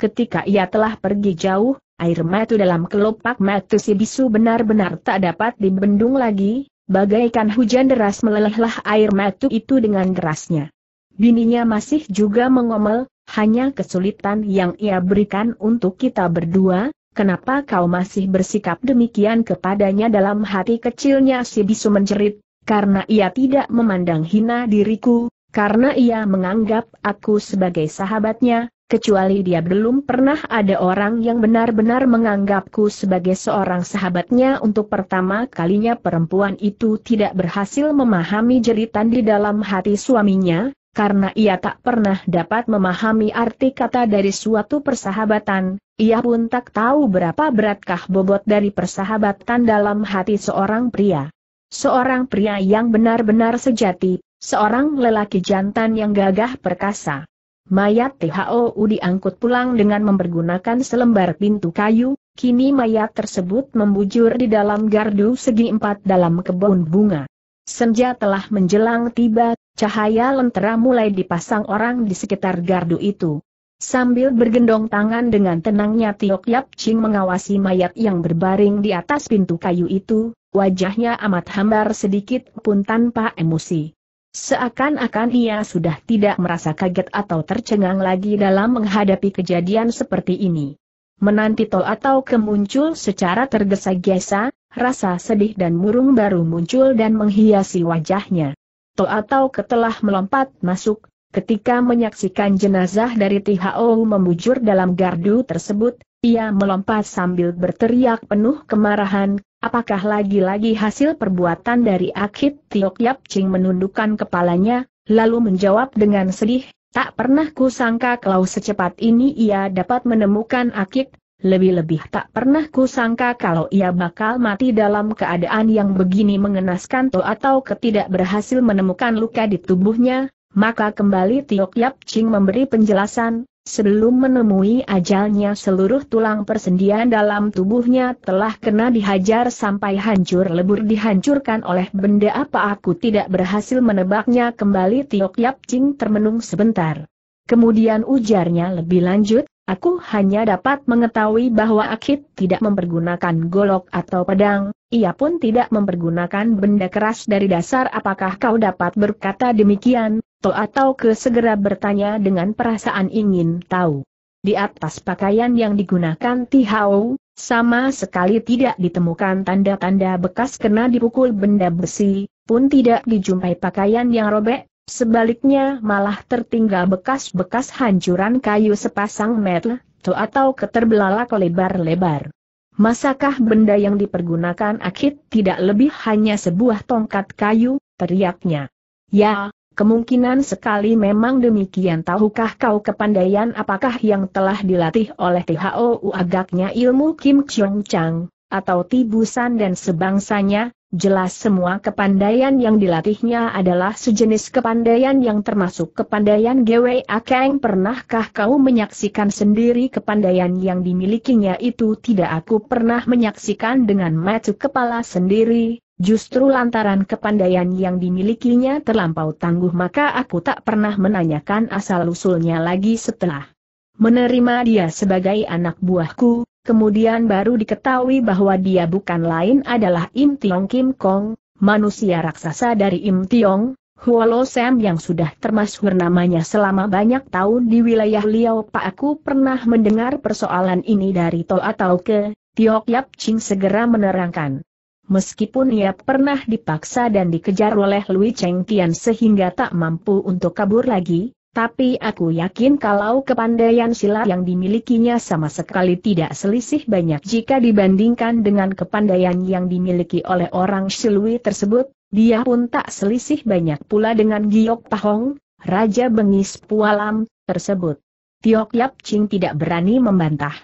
Ketika ia telah pergi jauh, air mata dalam kelopak mata si bisu benar-benar tak dapat dibendung lagi, bagaikan hujan deras melelehlah air mata itu dengan derasnya. Bininya masih juga mengomel, hanya kesulitan yang ia berikan untuk kita berdua, Kenapa kau masih bersikap demikian kepadanya dalam hati kecilnya si bisu menjerit, karena ia tidak memandang hina diriku, karena ia menganggap aku sebagai sahabatnya, kecuali dia belum pernah ada orang yang benar-benar menganggapku sebagai seorang sahabatnya untuk pertama kalinya perempuan itu tidak berhasil memahami jeritan di dalam hati suaminya, karena ia tak pernah dapat memahami arti kata dari suatu persahabatan, ia pun tak tahu berapa beratkah bobot dari persahabatan dalam hati seorang pria. Seorang pria yang benar-benar sejati, seorang lelaki jantan yang gagah perkasa. Mayat THOU diangkut pulang dengan mempergunakan selembar pintu kayu, kini mayat tersebut membujur di dalam gardu segi empat dalam kebun bunga. Senja telah menjelang tiba, cahaya lentera mulai dipasang orang di sekitar gardu itu. Sambil bergendong tangan dengan tenangnya Tiok Yap Ching mengawasi mayat yang berbaring di atas pintu kayu itu, wajahnya amat hambar sedikit pun tanpa emosi. Seakan-akan ia sudah tidak merasa kaget atau tercengang lagi dalam menghadapi kejadian seperti ini. Menanti tol atau kemuncul secara tergesa-gesa, rasa sedih dan murung baru muncul dan menghiasi wajahnya. To atau ketelah melompat masuk, ketika menyaksikan jenazah dari Tihao membujur dalam gardu tersebut, ia melompat sambil berteriak penuh kemarahan, apakah lagi-lagi hasil perbuatan dari Akit Tiok Yap Ching menundukkan kepalanya, lalu menjawab dengan sedih, tak pernah kusangka kalau secepat ini ia dapat menemukan Akit, lebih-lebih tak pernah kusangka kalau ia bakal mati dalam keadaan yang begini mengenaskan to atau ketidak berhasil menemukan luka di tubuhnya, maka kembali Tiok Yap Ching memberi penjelasan, sebelum menemui ajalnya seluruh tulang persendian dalam tubuhnya telah kena dihajar sampai hancur lebur dihancurkan oleh benda apa aku tidak berhasil menebaknya kembali Tiok Yap Ching termenung sebentar. Kemudian ujarnya lebih lanjut, Aku hanya dapat mengetahui bahwa Akit tidak mempergunakan golok atau pedang, ia pun tidak mempergunakan benda keras dari dasar apakah kau dapat berkata demikian, to atau ke segera bertanya dengan perasaan ingin tahu. Di atas pakaian yang digunakan Tihau, sama sekali tidak ditemukan tanda-tanda bekas kena dipukul benda besi, pun tidak dijumpai pakaian yang robek, Sebaliknya malah tertinggal bekas-bekas hancuran kayu sepasang metel, atau keterbelalak lebar-lebar. Masakah benda yang dipergunakan Akit tidak lebih hanya sebuah tongkat kayu, teriaknya. Ya, kemungkinan sekali memang demikian tahukah kau kepandaian apakah yang telah dilatih oleh THOU agaknya ilmu Kim Chong Chang, atau tibusan dan sebangsanya, Jelas semua kepandaian yang dilatihnya adalah sejenis kepandaian yang termasuk kepandaian Gwe Akeng. Pernahkah kau menyaksikan sendiri kepandaian yang dimilikinya itu? Tidak aku pernah menyaksikan dengan mata kepala sendiri, justru lantaran kepandaian yang dimilikinya terlampau tangguh maka aku tak pernah menanyakan asal-usulnya lagi setelah menerima dia sebagai anak buahku, Kemudian baru diketahui bahwa dia bukan lain adalah Im Tiong Kim Kong, manusia raksasa dari Im Tiong, Huolo Sam yang sudah termasuk namanya selama banyak tahun di wilayah Liao Pak aku pernah mendengar persoalan ini dari To atau ke, Tiok Yap Ching segera menerangkan. Meskipun ia pernah dipaksa dan dikejar oleh Lui Cheng Tian sehingga tak mampu untuk kabur lagi, tapi aku yakin kalau kepandaian silat yang dimilikinya sama sekali tidak selisih banyak jika dibandingkan dengan kepandaian yang dimiliki oleh orang Silwi tersebut, dia pun tak selisih banyak pula dengan Giok Pahong, Raja Bengis Pualam, tersebut. Tiok Yap Ching tidak berani membantah.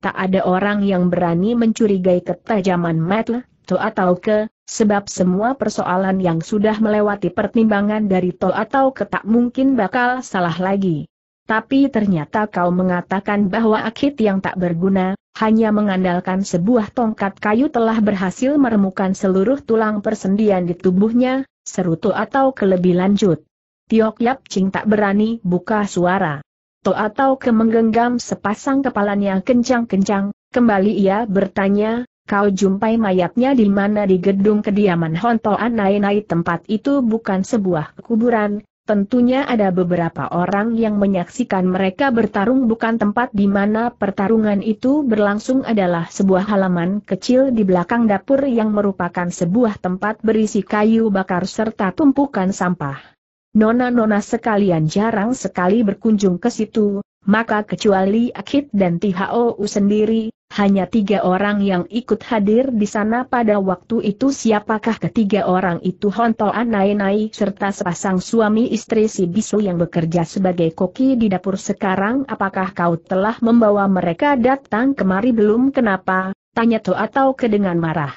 Tak ada orang yang berani mencurigai ketajaman Matle, To atau Ke, Sebab semua persoalan yang sudah melewati pertimbangan dari tol atau ketak mungkin bakal salah lagi. Tapi ternyata kau mengatakan bahwa akit yang tak berguna, hanya mengandalkan sebuah tongkat kayu telah berhasil meremukan seluruh tulang persendian di tubuhnya, serutu atau kelebih lanjut. Tiok Yap Ching tak berani buka suara. To atau kemenggenggam sepasang kepalanya kencang-kencang, kembali ia bertanya, Kau jumpai mayatnya di mana di gedung kediaman Honto Anainai tempat itu bukan sebuah kuburan, tentunya ada beberapa orang yang menyaksikan mereka bertarung bukan tempat di mana pertarungan itu berlangsung adalah sebuah halaman kecil di belakang dapur yang merupakan sebuah tempat berisi kayu bakar serta tumpukan sampah. Nona-nona sekalian jarang sekali berkunjung ke situ, maka kecuali Akit dan Tihau sendiri, hanya tiga orang yang ikut hadir di sana pada waktu itu siapakah ketiga orang itu Hontol, Honto Nai, serta sepasang suami istri si bisu yang bekerja sebagai koki di dapur sekarang apakah kau telah membawa mereka datang kemari belum kenapa, tanya To atau ke dengan marah.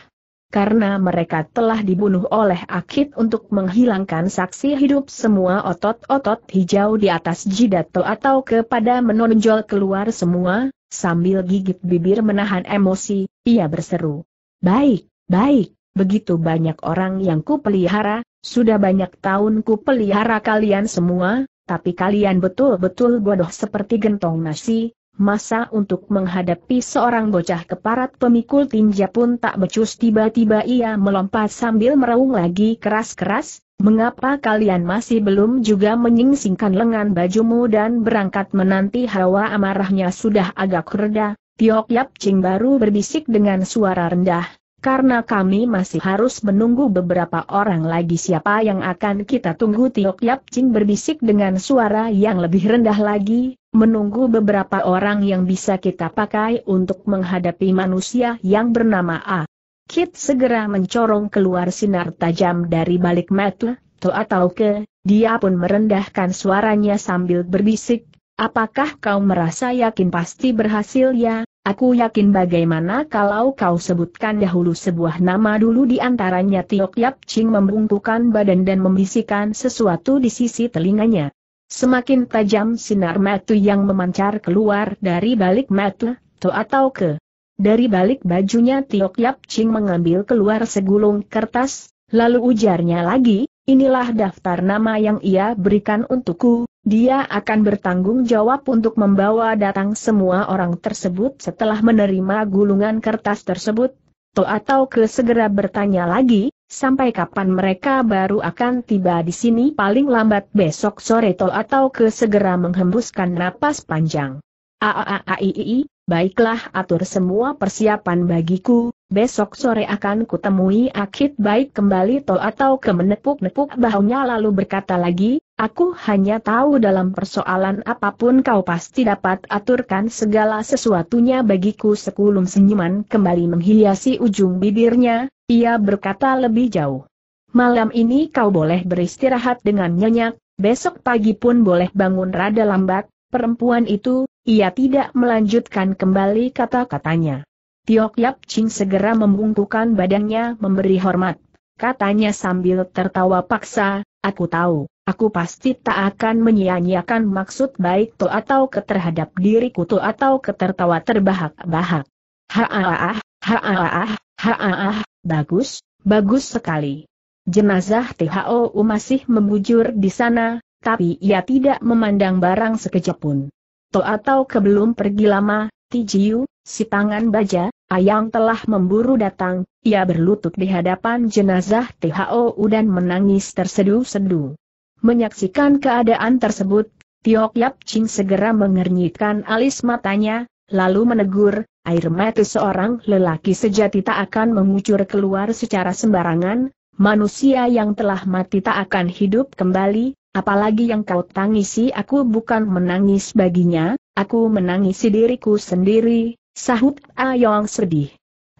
Karena mereka telah dibunuh oleh Akit untuk menghilangkan saksi hidup semua otot-otot hijau di atas jidat To atau kepada menonjol keluar semua, Sambil gigit bibir menahan emosi, ia berseru. Baik, baik, begitu banyak orang yang kupelihara, sudah banyak tahun kupelihara kalian semua, tapi kalian betul-betul bodoh seperti gentong nasi, masa untuk menghadapi seorang bocah keparat pemikul tinja pun tak becus tiba-tiba ia melompat sambil meraung lagi keras-keras, Mengapa kalian masih belum juga menyingsingkan lengan bajumu dan berangkat menanti hawa amarahnya sudah agak reda? Tiok Yap Ching baru berbisik dengan suara rendah, karena kami masih harus menunggu beberapa orang lagi siapa yang akan kita tunggu Tiok Yap Ching berbisik dengan suara yang lebih rendah lagi, menunggu beberapa orang yang bisa kita pakai untuk menghadapi manusia yang bernama A. Kit segera mencorong keluar sinar tajam dari balik mata, To atau ke, dia pun merendahkan suaranya sambil berbisik, apakah kau merasa yakin pasti berhasil ya, aku yakin bagaimana kalau kau sebutkan dahulu sebuah nama dulu di antaranya Tiok Yap Ching membungkukan badan dan membisikkan sesuatu di sisi telinganya. Semakin tajam sinar mata yang memancar keluar dari balik mata, To atau ke. Dari balik bajunya Tiok Yap Ching mengambil keluar segulung kertas, lalu ujarnya lagi, inilah daftar nama yang ia berikan untukku, dia akan bertanggung jawab untuk membawa datang semua orang tersebut setelah menerima gulungan kertas tersebut. To atau ke segera bertanya lagi, sampai kapan mereka baru akan tiba di sini paling lambat besok sore To atau ke segera menghembuskan napas panjang. Aaai Baiklah atur semua persiapan bagiku, besok sore akan kutemui Akid baik kembali to atau kemenepuk nepuk bahunya lalu berkata lagi, aku hanya tahu dalam persoalan apapun kau pasti dapat aturkan segala sesuatunya bagiku sekulum senyuman kembali menghiasi ujung bibirnya, ia berkata lebih jauh. Malam ini kau boleh beristirahat dengan nyenyak, besok pagi pun boleh bangun rada lambat, perempuan itu, ia tidak melanjutkan kembali kata-katanya. Tiok Yap Ching segera membungkukan badannya memberi hormat. Katanya sambil tertawa paksa, aku tahu, aku pasti tak akan menyia-nyiakan maksud baik tu atau keterhadap diriku tu atau ketertawa terbahak-bahak. Haaah, haaah, haaah, bagus, bagus sekali. Jenazah THO masih membujur di sana, tapi ia tidak memandang barang sekejap pun. To atau kebelum pergi lama, Tijiu, si tangan baja, Ayang telah memburu datang, ia berlutut di hadapan jenazah THO dan menangis terseduh sedu. Menyaksikan keadaan tersebut, Tiok Yap Ching segera mengernyitkan alis matanya, lalu menegur, air mata seorang lelaki sejati tak akan mengucur keluar secara sembarangan, manusia yang telah mati tak akan hidup kembali, Apalagi yang kau tangisi aku bukan menangis baginya, aku menangisi diriku sendiri, sahut Ayong sedih.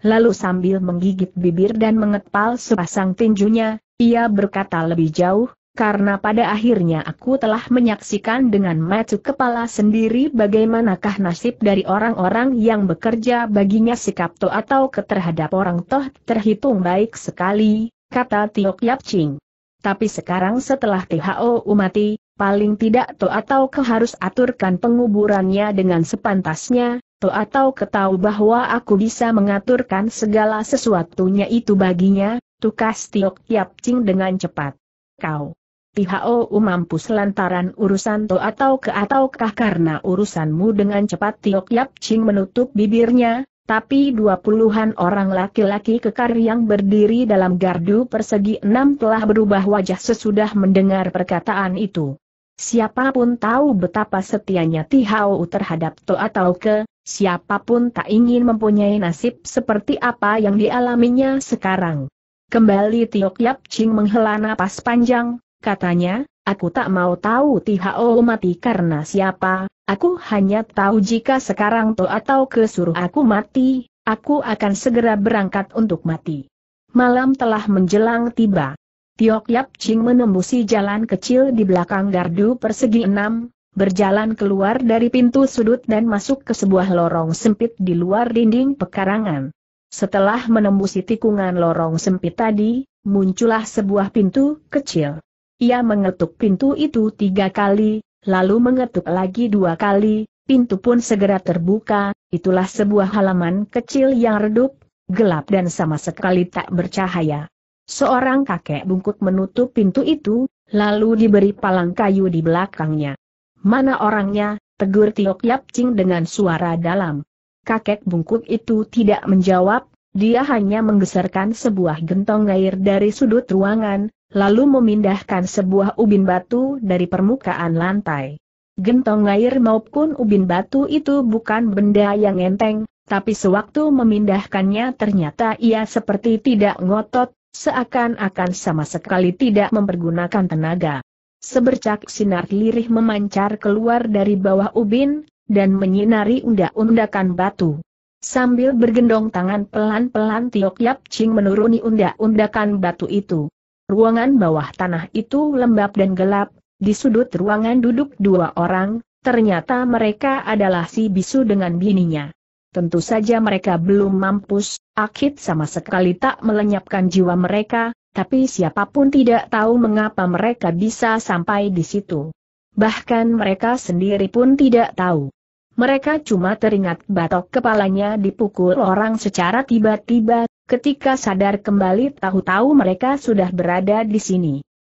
Lalu sambil menggigit bibir dan mengepal sepasang tinjunya, ia berkata lebih jauh, karena pada akhirnya aku telah menyaksikan dengan mata kepala sendiri bagaimanakah nasib dari orang-orang yang bekerja baginya sikap to atau keterhadap orang toh terhitung baik sekali, kata Tiok Yap Ching tapi sekarang setelah THO mati, paling tidak To atau ke harus aturkan penguburannya dengan sepantasnya, To atau tahu bahwa aku bisa mengaturkan segala sesuatunya itu baginya, tukas Tiok Tiap Cing dengan cepat. Kau. THO mampus lantaran urusan To atau ke ataukah karena urusanmu dengan cepat Tiok Yap Cing menutup bibirnya, tapi dua puluhan orang laki-laki kekar yang berdiri dalam gardu persegi enam telah berubah wajah sesudah mendengar perkataan itu. Siapapun tahu betapa setianya Tihau terhadap To atau Ke, siapapun tak ingin mempunyai nasib seperti apa yang dialaminya sekarang. Kembali Tio Yap Ching menghela napas panjang, katanya, aku tak mau tahu Tihao mati karena siapa, Aku hanya tahu jika sekarang To atau kesuruh aku mati, aku akan segera berangkat untuk mati. Malam telah menjelang tiba. Tiok Yap Ching menembusi jalan kecil di belakang gardu persegi enam, berjalan keluar dari pintu sudut dan masuk ke sebuah lorong sempit di luar dinding pekarangan. Setelah menembusi tikungan lorong sempit tadi, muncullah sebuah pintu kecil. Ia mengetuk pintu itu tiga kali, lalu mengetuk lagi dua kali, pintu pun segera terbuka, itulah sebuah halaman kecil yang redup, gelap dan sama sekali tak bercahaya. Seorang kakek bungkuk menutup pintu itu, lalu diberi palang kayu di belakangnya. Mana orangnya, tegur Tiok Yap Ching dengan suara dalam. Kakek bungkuk itu tidak menjawab, dia hanya menggeserkan sebuah gentong air dari sudut ruangan, lalu memindahkan sebuah ubin batu dari permukaan lantai. Gentong air maupun ubin batu itu bukan benda yang enteng, tapi sewaktu memindahkannya ternyata ia seperti tidak ngotot, seakan-akan sama sekali tidak mempergunakan tenaga. Sebercak sinar lirih memancar keluar dari bawah ubin, dan menyinari undak-undakan batu. Sambil bergendong tangan pelan-pelan Tiok Yap Ching menuruni undak-undakan batu itu. Ruangan bawah tanah itu lembab dan gelap, di sudut ruangan duduk dua orang, ternyata mereka adalah si bisu dengan bininya. Tentu saja mereka belum mampus, Akit sama sekali tak melenyapkan jiwa mereka, tapi siapapun tidak tahu mengapa mereka bisa sampai di situ. Bahkan mereka sendiri pun tidak tahu. Mereka cuma teringat batok kepalanya dipukul orang secara tiba-tiba, Ketika sadar kembali tahu-tahu mereka sudah berada di sini.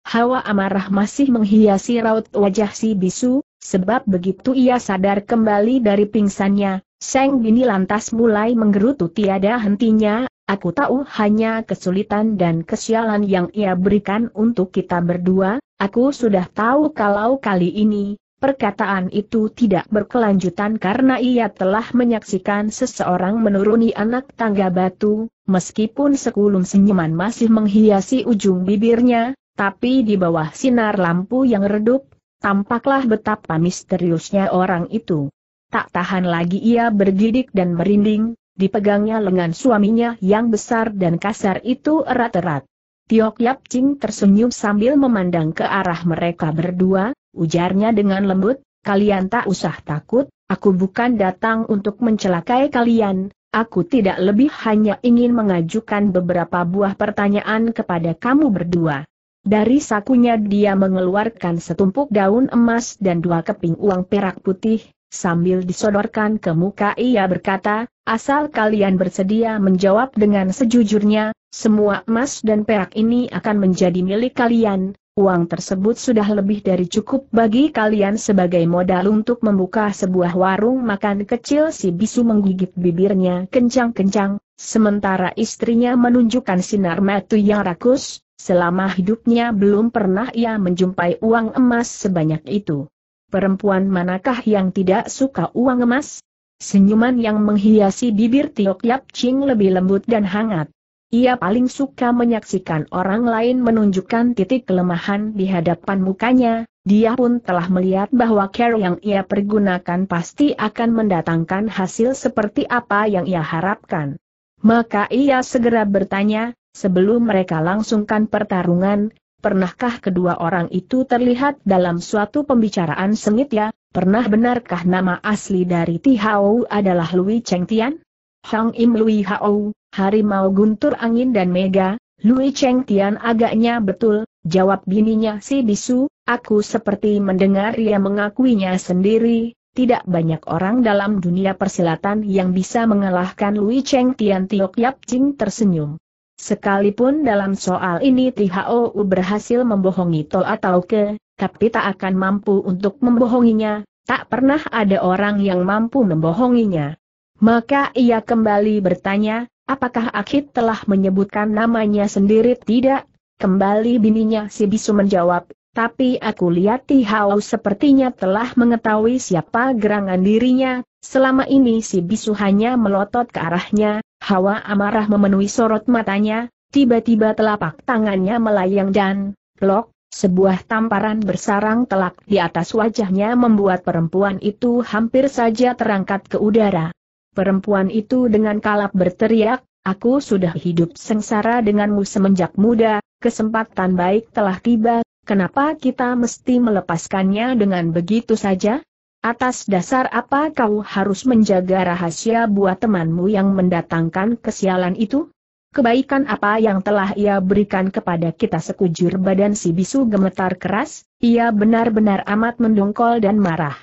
Hawa amarah masih menghiasi raut wajah si bisu, sebab begitu ia sadar kembali dari pingsannya, Seng Bini lantas mulai menggerutu tiada hentinya, aku tahu hanya kesulitan dan kesialan yang ia berikan untuk kita berdua, aku sudah tahu kalau kali ini, Perkataan itu tidak berkelanjutan karena ia telah menyaksikan seseorang menuruni anak tangga batu, meskipun sekulum senyuman masih menghiasi ujung bibirnya, tapi di bawah sinar lampu yang redup, tampaklah betapa misteriusnya orang itu. Tak tahan lagi ia bergidik dan merinding, dipegangnya lengan suaminya yang besar dan kasar itu erat-erat. Tiok Yap Ching tersenyum sambil memandang ke arah mereka berdua, ujarnya dengan lembut, kalian tak usah takut, aku bukan datang untuk mencelakai kalian, aku tidak lebih hanya ingin mengajukan beberapa buah pertanyaan kepada kamu berdua. Dari sakunya dia mengeluarkan setumpuk daun emas dan dua keping uang perak putih, sambil disodorkan ke muka ia berkata, asal kalian bersedia menjawab dengan sejujurnya, semua emas dan perak ini akan menjadi milik kalian, Uang tersebut sudah lebih dari cukup bagi kalian sebagai modal untuk membuka sebuah warung makan kecil si bisu menggigit bibirnya kencang-kencang, sementara istrinya menunjukkan sinar mata yang rakus, selama hidupnya belum pernah ia menjumpai uang emas sebanyak itu. Perempuan manakah yang tidak suka uang emas? Senyuman yang menghiasi bibir Tiok Yap Ching lebih lembut dan hangat. Ia paling suka menyaksikan orang lain menunjukkan titik kelemahan di hadapan mukanya, dia pun telah melihat bahwa care yang ia pergunakan pasti akan mendatangkan hasil seperti apa yang ia harapkan. Maka ia segera bertanya, sebelum mereka langsungkan pertarungan, pernahkah kedua orang itu terlihat dalam suatu pembicaraan sengit ya, pernah benarkah nama asli dari Ti adalah Louis Cheng Tian? Hang Im Lui Hao, harimau guntur angin dan mega, Lui Cheng Tian agaknya betul, jawab bininya si bisu, aku seperti mendengar ia mengakuinya sendiri, tidak banyak orang dalam dunia persilatan yang bisa mengalahkan Lui Cheng Tian Tiok Yap Jing tersenyum. Sekalipun dalam soal ini THOU berhasil membohongi To atau Ke, tapi tak akan mampu untuk membohonginya, tak pernah ada orang yang mampu membohonginya. Maka ia kembali bertanya, Apakah Akit telah menyebutkan namanya sendiri tidak? Kembali bininya si bisu menjawab, tapi aku lihat Tihau sepertinya telah mengetahui siapa gerangan dirinya, selama ini si bisu hanya melotot ke arahnya, hawa amarah memenuhi sorot matanya, tiba-tiba telapak tangannya melayang dan, blok, sebuah tamparan bersarang telak di atas wajahnya membuat perempuan itu hampir saja terangkat ke udara. Perempuan itu dengan kalap berteriak, aku sudah hidup sengsara denganmu semenjak muda, kesempatan baik telah tiba, kenapa kita mesti melepaskannya dengan begitu saja? Atas dasar apa kau harus menjaga rahasia buat temanmu yang mendatangkan kesialan itu? Kebaikan apa yang telah ia berikan kepada kita sekujur badan si bisu gemetar keras, ia benar-benar amat mendongkol dan marah.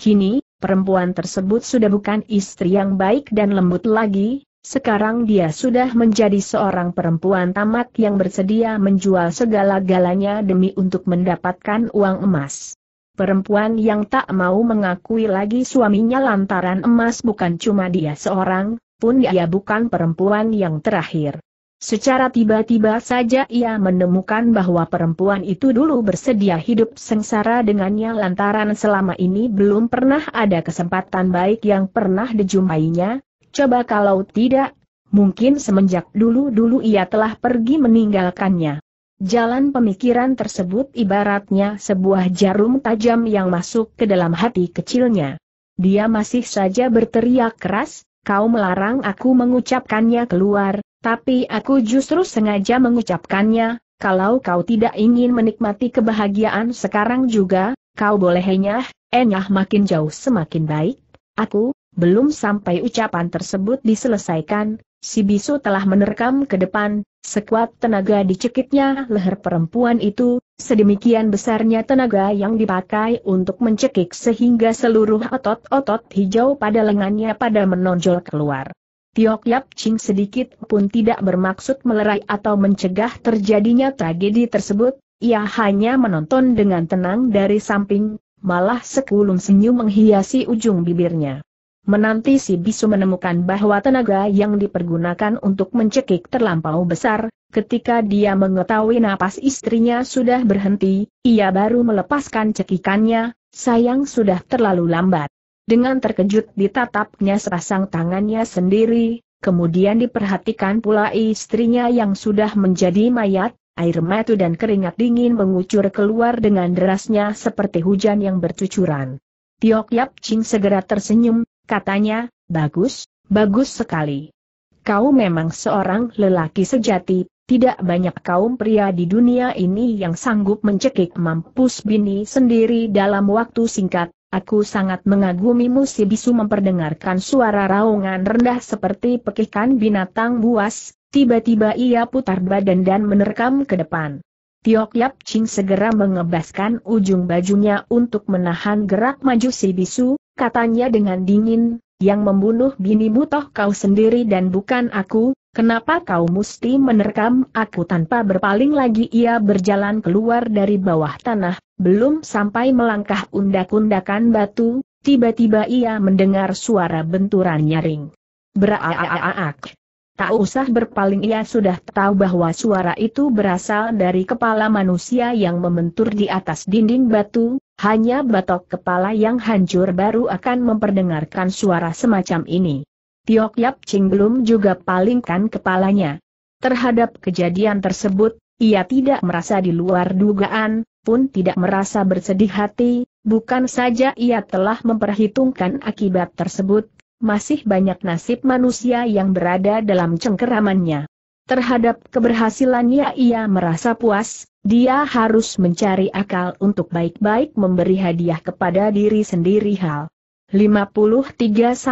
Kini, perempuan tersebut sudah bukan istri yang baik dan lembut lagi, sekarang dia sudah menjadi seorang perempuan tamak yang bersedia menjual segala-galanya demi untuk mendapatkan uang emas. Perempuan yang tak mau mengakui lagi suaminya lantaran emas bukan cuma dia seorang, pun dia bukan perempuan yang terakhir. Secara tiba-tiba saja ia menemukan bahwa perempuan itu dulu bersedia hidup sengsara dengannya lantaran selama ini belum pernah ada kesempatan baik yang pernah dijumpainya, coba kalau tidak, mungkin semenjak dulu-dulu ia telah pergi meninggalkannya. Jalan pemikiran tersebut ibaratnya sebuah jarum tajam yang masuk ke dalam hati kecilnya. Dia masih saja berteriak keras, kau melarang aku mengucapkannya keluar, tapi aku justru sengaja mengucapkannya, kalau kau tidak ingin menikmati kebahagiaan sekarang juga, kau boleh enyah, enyah makin jauh semakin baik. Aku, belum sampai ucapan tersebut diselesaikan, si bisu telah menerkam ke depan, sekuat tenaga dicekitnya leher perempuan itu, sedemikian besarnya tenaga yang dipakai untuk mencekik sehingga seluruh otot-otot hijau pada lengannya pada menonjol keluar. Tiok Yap Ching sedikit pun tidak bermaksud melerai atau mencegah terjadinya tragedi tersebut, ia hanya menonton dengan tenang dari samping, malah sekulum senyum menghiasi ujung bibirnya. Menanti si bisu menemukan bahwa tenaga yang dipergunakan untuk mencekik terlampau besar, ketika dia mengetahui napas istrinya sudah berhenti, ia baru melepaskan cekikannya, sayang sudah terlalu lambat. Dengan terkejut ditatapnya sepasang tangannya sendiri, kemudian diperhatikan pula istrinya yang sudah menjadi mayat, air mata dan keringat dingin mengucur keluar dengan derasnya seperti hujan yang bercucuran. Tiok Yap Ching segera tersenyum, katanya, bagus, bagus sekali. Kau memang seorang lelaki sejati, tidak banyak kaum pria di dunia ini yang sanggup mencekik mampus bini sendiri dalam waktu singkat, Aku sangat mengagumimu si bisu memperdengarkan suara raungan rendah seperti pekikan binatang buas, tiba-tiba ia putar badan dan menerkam ke depan. Tiok Yap Ching segera mengebaskan ujung bajunya untuk menahan gerak maju si bisu, katanya dengan dingin, yang membunuh bini toh kau sendiri dan bukan aku, kenapa kau mesti menerkam aku tanpa berpaling lagi ia berjalan keluar dari bawah tanah, belum sampai melangkah undak-undakan batu, tiba-tiba ia mendengar suara benturan nyaring. Beraaaaak! Tak usah berpaling ia sudah tahu bahwa suara itu berasal dari kepala manusia yang membentur di atas dinding batu, hanya batok kepala yang hancur baru akan memperdengarkan suara semacam ini. Tiok Yap Ching belum juga palingkan kepalanya. Terhadap kejadian tersebut, ia tidak merasa di luar dugaan, pun tidak merasa bersedih hati, bukan saja ia telah memperhitungkan akibat tersebut, masih banyak nasib manusia yang berada dalam cengkeramannya. Terhadap keberhasilannya ia merasa puas, dia harus mencari akal untuk baik-baik memberi hadiah kepada diri sendiri hal. 53-54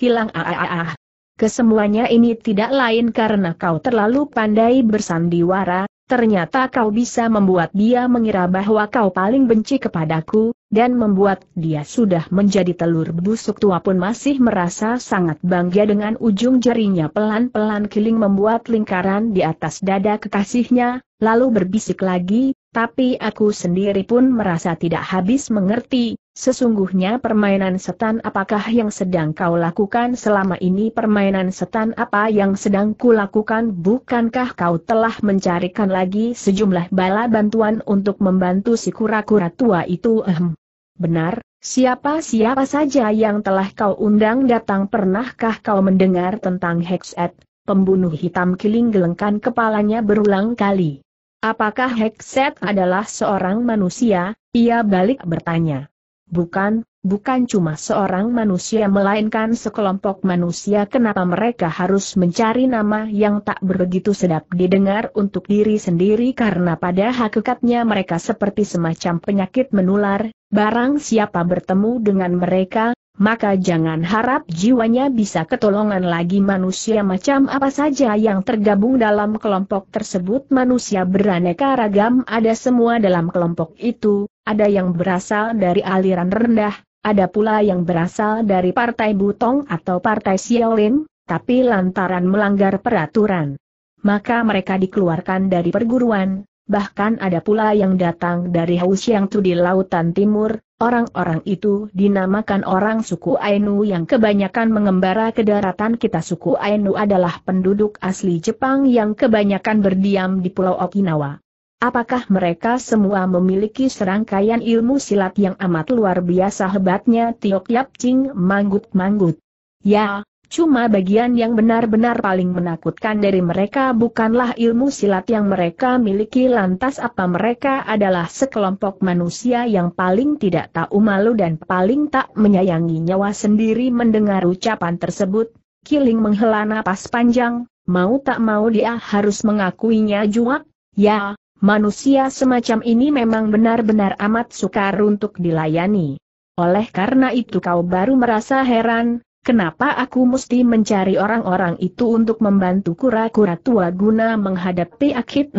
hilang Aaah. Kesemuanya ini tidak lain karena kau terlalu pandai bersandiwara, ternyata kau bisa membuat dia mengira bahwa kau paling benci kepadaku, dan membuat dia sudah menjadi telur busuk tua pun masih merasa sangat bangga dengan ujung jarinya pelan-pelan kiling membuat lingkaran di atas dada kekasihnya, lalu berbisik lagi, tapi aku sendiri pun merasa tidak habis mengerti, sesungguhnya permainan setan apakah yang sedang kau lakukan selama ini permainan setan apa yang sedang ku lakukan? bukankah kau telah mencarikan lagi sejumlah bala bantuan untuk membantu si kura-kura tua itu ehem. Benar, siapa-siapa saja yang telah kau undang datang pernahkah kau mendengar tentang Hexet, pembunuh hitam kiling gelengkan kepalanya berulang kali. Apakah Hexet adalah seorang manusia? Ia balik bertanya. Bukan, bukan cuma seorang manusia melainkan sekelompok manusia kenapa mereka harus mencari nama yang tak begitu sedap didengar untuk diri sendiri karena pada hakikatnya mereka seperti semacam penyakit menular, barang siapa bertemu dengan mereka, maka jangan harap jiwanya bisa ketolongan lagi manusia macam apa saja yang tergabung dalam kelompok tersebut. Manusia beraneka ragam ada semua dalam kelompok itu, ada yang berasal dari aliran rendah, ada pula yang berasal dari partai Butong atau partai Xiaolin, tapi lantaran melanggar peraturan. Maka mereka dikeluarkan dari perguruan, bahkan ada pula yang datang dari Haus yang tu di Lautan Timur, orang-orang itu dinamakan orang suku Ainu yang kebanyakan mengembara ke daratan kita suku Ainu adalah penduduk asli Jepang yang kebanyakan berdiam di Pulau Okinawa. Apakah mereka semua memiliki serangkaian ilmu silat yang amat luar biasa hebatnya Tiok Yap Ching manggut-manggut? Ya, Cuma bagian yang benar-benar paling menakutkan dari mereka bukanlah ilmu silat yang mereka miliki lantas apa mereka adalah sekelompok manusia yang paling tidak tahu malu dan paling tak menyayangi nyawa sendiri mendengar ucapan tersebut, Killing menghela napas panjang, mau tak mau dia harus mengakuinya juga. ya, manusia semacam ini memang benar-benar amat sukar untuk dilayani. Oleh karena itu kau baru merasa heran, Kenapa aku mesti mencari orang-orang itu untuk membantu kura-kura tua guna menghadapi Akid?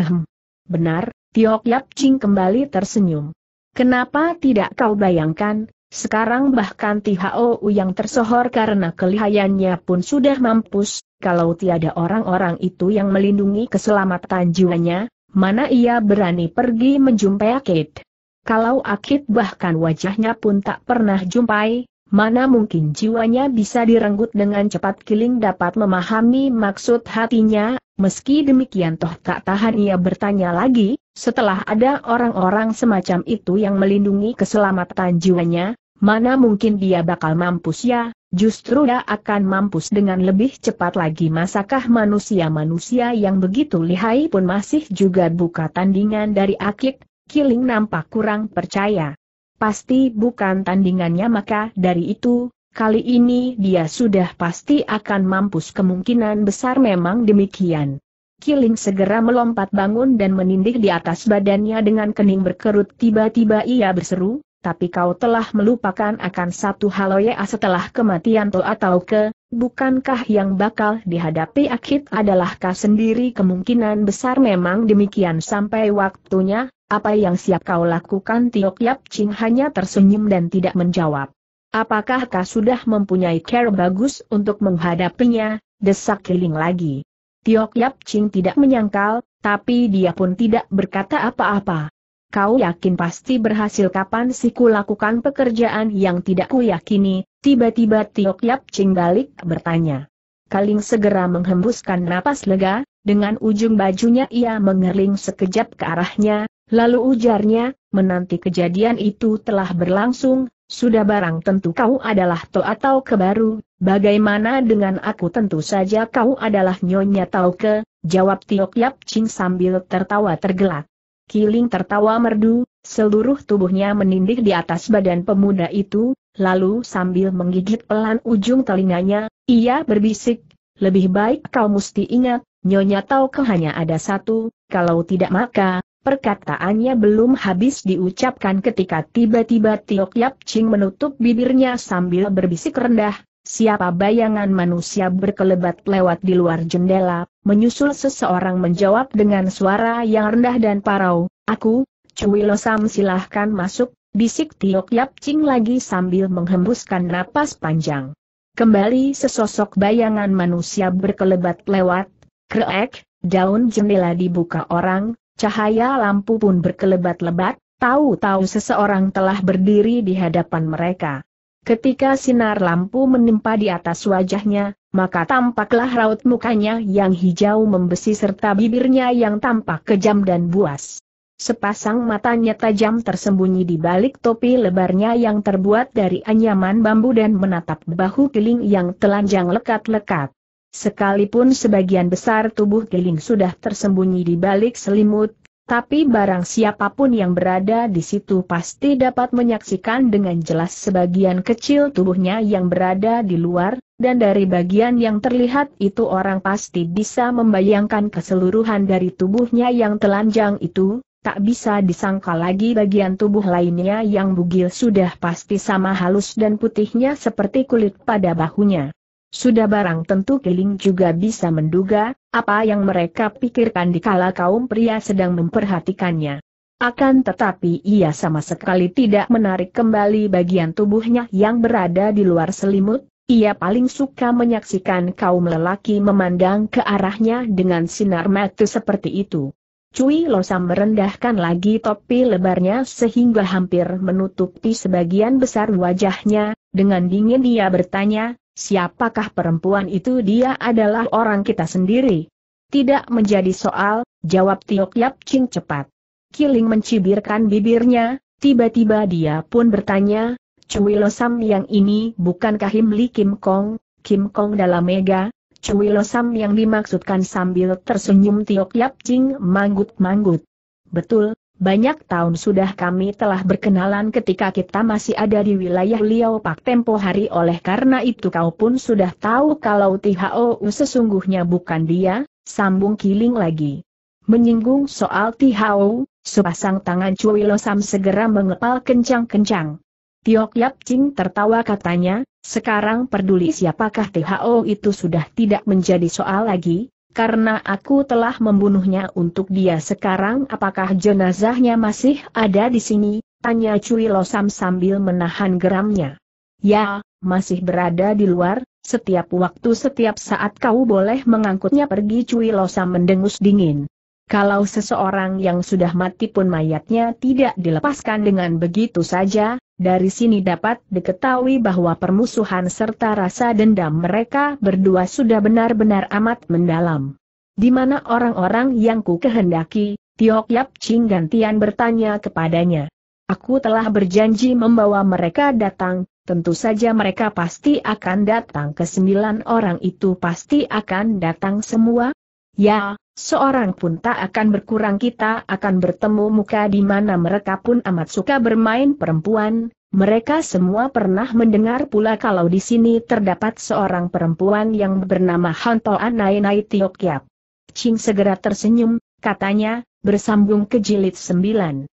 Benar, Tiok Yap Ching kembali tersenyum. Kenapa tidak kau bayangkan, sekarang bahkan Hao yang tersohor karena kelihayannya pun sudah mampus, kalau tiada orang-orang itu yang melindungi keselamatan jiwanya, mana ia berani pergi menjumpai Akid? Kalau Akid bahkan wajahnya pun tak pernah jumpai, Mana mungkin jiwanya bisa direnggut dengan cepat Kiling dapat memahami maksud hatinya, meski demikian toh tak tahan ia bertanya lagi, setelah ada orang-orang semacam itu yang melindungi keselamatan jiwanya, mana mungkin dia bakal mampus ya, justru dia akan mampus dengan lebih cepat lagi masakah manusia-manusia yang begitu lihai pun masih juga buka tandingan dari akik, Kiling nampak kurang percaya pasti bukan tandingannya maka dari itu, kali ini dia sudah pasti akan mampus kemungkinan besar memang demikian. Killing segera melompat bangun dan menindih di atas badannya dengan kening berkerut tiba-tiba ia berseru, tapi kau telah melupakan akan satu haloya setelah kematian to atau ke, bukankah yang bakal dihadapi akhir adalah kau sendiri kemungkinan besar memang demikian sampai waktunya, apa yang siap kau lakukan Tiok Yap Ching hanya tersenyum dan tidak menjawab. Apakah kau sudah mempunyai care bagus untuk menghadapinya, desak Keling lagi. Tiok Yap Ching tidak menyangkal, tapi dia pun tidak berkata apa-apa. Kau yakin pasti berhasil kapan sih ku lakukan pekerjaan yang tidak ku yakini, tiba-tiba Tiok Yap Ching balik bertanya. Kaling segera menghembuskan napas lega, dengan ujung bajunya ia mengerling sekejap ke arahnya, Lalu ujarnya, menanti kejadian itu telah berlangsung, sudah barang tentu kau adalah To atau Kebaru, bagaimana dengan aku tentu saja kau adalah Nyonya Tauke, jawab Tiok Yap Ching sambil tertawa tergelak. Kiling tertawa merdu, seluruh tubuhnya menindih di atas badan pemuda itu, lalu sambil menggigit pelan ujung telinganya, ia berbisik, lebih baik kau mesti ingat, Nyonya Tauke hanya ada satu, kalau tidak maka, Perkataannya belum habis diucapkan ketika tiba-tiba Tio Yap Ching menutup bibirnya sambil berbisik rendah, siapa bayangan manusia berkelebat lewat di luar jendela, menyusul seseorang menjawab dengan suara yang rendah dan parau, aku, Cui Losam silahkan masuk, bisik Tio Yap Ching lagi sambil menghembuskan napas panjang. Kembali sesosok bayangan manusia berkelebat lewat, kreek, daun jendela dibuka orang, Cahaya lampu pun berkelebat-lebat, tahu-tahu seseorang telah berdiri di hadapan mereka. Ketika sinar lampu menimpa di atas wajahnya, maka tampaklah raut mukanya yang hijau membesi serta bibirnya yang tampak kejam dan buas. Sepasang matanya tajam tersembunyi di balik topi lebarnya yang terbuat dari anyaman bambu dan menatap bahu keling yang telanjang lekat-lekat. Sekalipun sebagian besar tubuh Geling sudah tersembunyi di balik selimut, tapi barang siapapun yang berada di situ pasti dapat menyaksikan dengan jelas sebagian kecil tubuhnya yang berada di luar, dan dari bagian yang terlihat itu orang pasti bisa membayangkan keseluruhan dari tubuhnya yang telanjang itu, tak bisa disangka lagi bagian tubuh lainnya yang bugil sudah pasti sama halus dan putihnya seperti kulit pada bahunya. Sudah barang tentu Keling juga bisa menduga, apa yang mereka pikirkan di kala kaum pria sedang memperhatikannya. Akan tetapi ia sama sekali tidak menarik kembali bagian tubuhnya yang berada di luar selimut, ia paling suka menyaksikan kaum lelaki memandang ke arahnya dengan sinar mata seperti itu. Cui Losam merendahkan lagi topi lebarnya sehingga hampir menutupi sebagian besar wajahnya, dengan dingin ia bertanya, siapakah perempuan itu dia adalah orang kita sendiri. Tidak menjadi soal, jawab Tiok Yap Ching cepat. Kiling mencibirkan bibirnya, tiba-tiba dia pun bertanya, Cui Losam yang ini bukankah Himli Kim Kong, Kim Kong dalam mega, Cui Losam yang dimaksudkan sambil tersenyum Tiok Yap Ching manggut-manggut. Betul, banyak tahun sudah kami telah berkenalan ketika kita masih ada di wilayah Liao Pak tempo hari oleh karena itu kau pun sudah tahu kalau THOU sesungguhnya bukan dia, sambung kiling lagi. Menyinggung soal THOU, sepasang tangan Cui Losam segera mengepal kencang-kencang. Tiok Yap Ching tertawa katanya, sekarang peduli siapakah THO itu sudah tidak menjadi soal lagi, karena aku telah membunuhnya untuk dia sekarang apakah jenazahnya masih ada di sini? Tanya Cui Losam sambil menahan geramnya. Ya, masih berada di luar, setiap waktu setiap saat kau boleh mengangkutnya pergi Cui Losam mendengus dingin. Kalau seseorang yang sudah mati pun mayatnya tidak dilepaskan dengan begitu saja, dari sini dapat diketahui bahwa permusuhan serta rasa dendam mereka berdua sudah benar-benar amat mendalam. Di mana orang-orang yang ku kehendaki, Tiok Yap Ching gantian bertanya kepadanya. Aku telah berjanji membawa mereka datang, tentu saja mereka pasti akan datang ke sembilan orang itu pasti akan datang semua. Ya, Seorang pun tak akan berkurang kita akan bertemu muka di mana mereka pun amat suka bermain perempuan, mereka semua pernah mendengar pula kalau di sini terdapat seorang perempuan yang bernama Hanto Anainai Tiokyap. Ching segera tersenyum, katanya, bersambung ke jilid sembilan.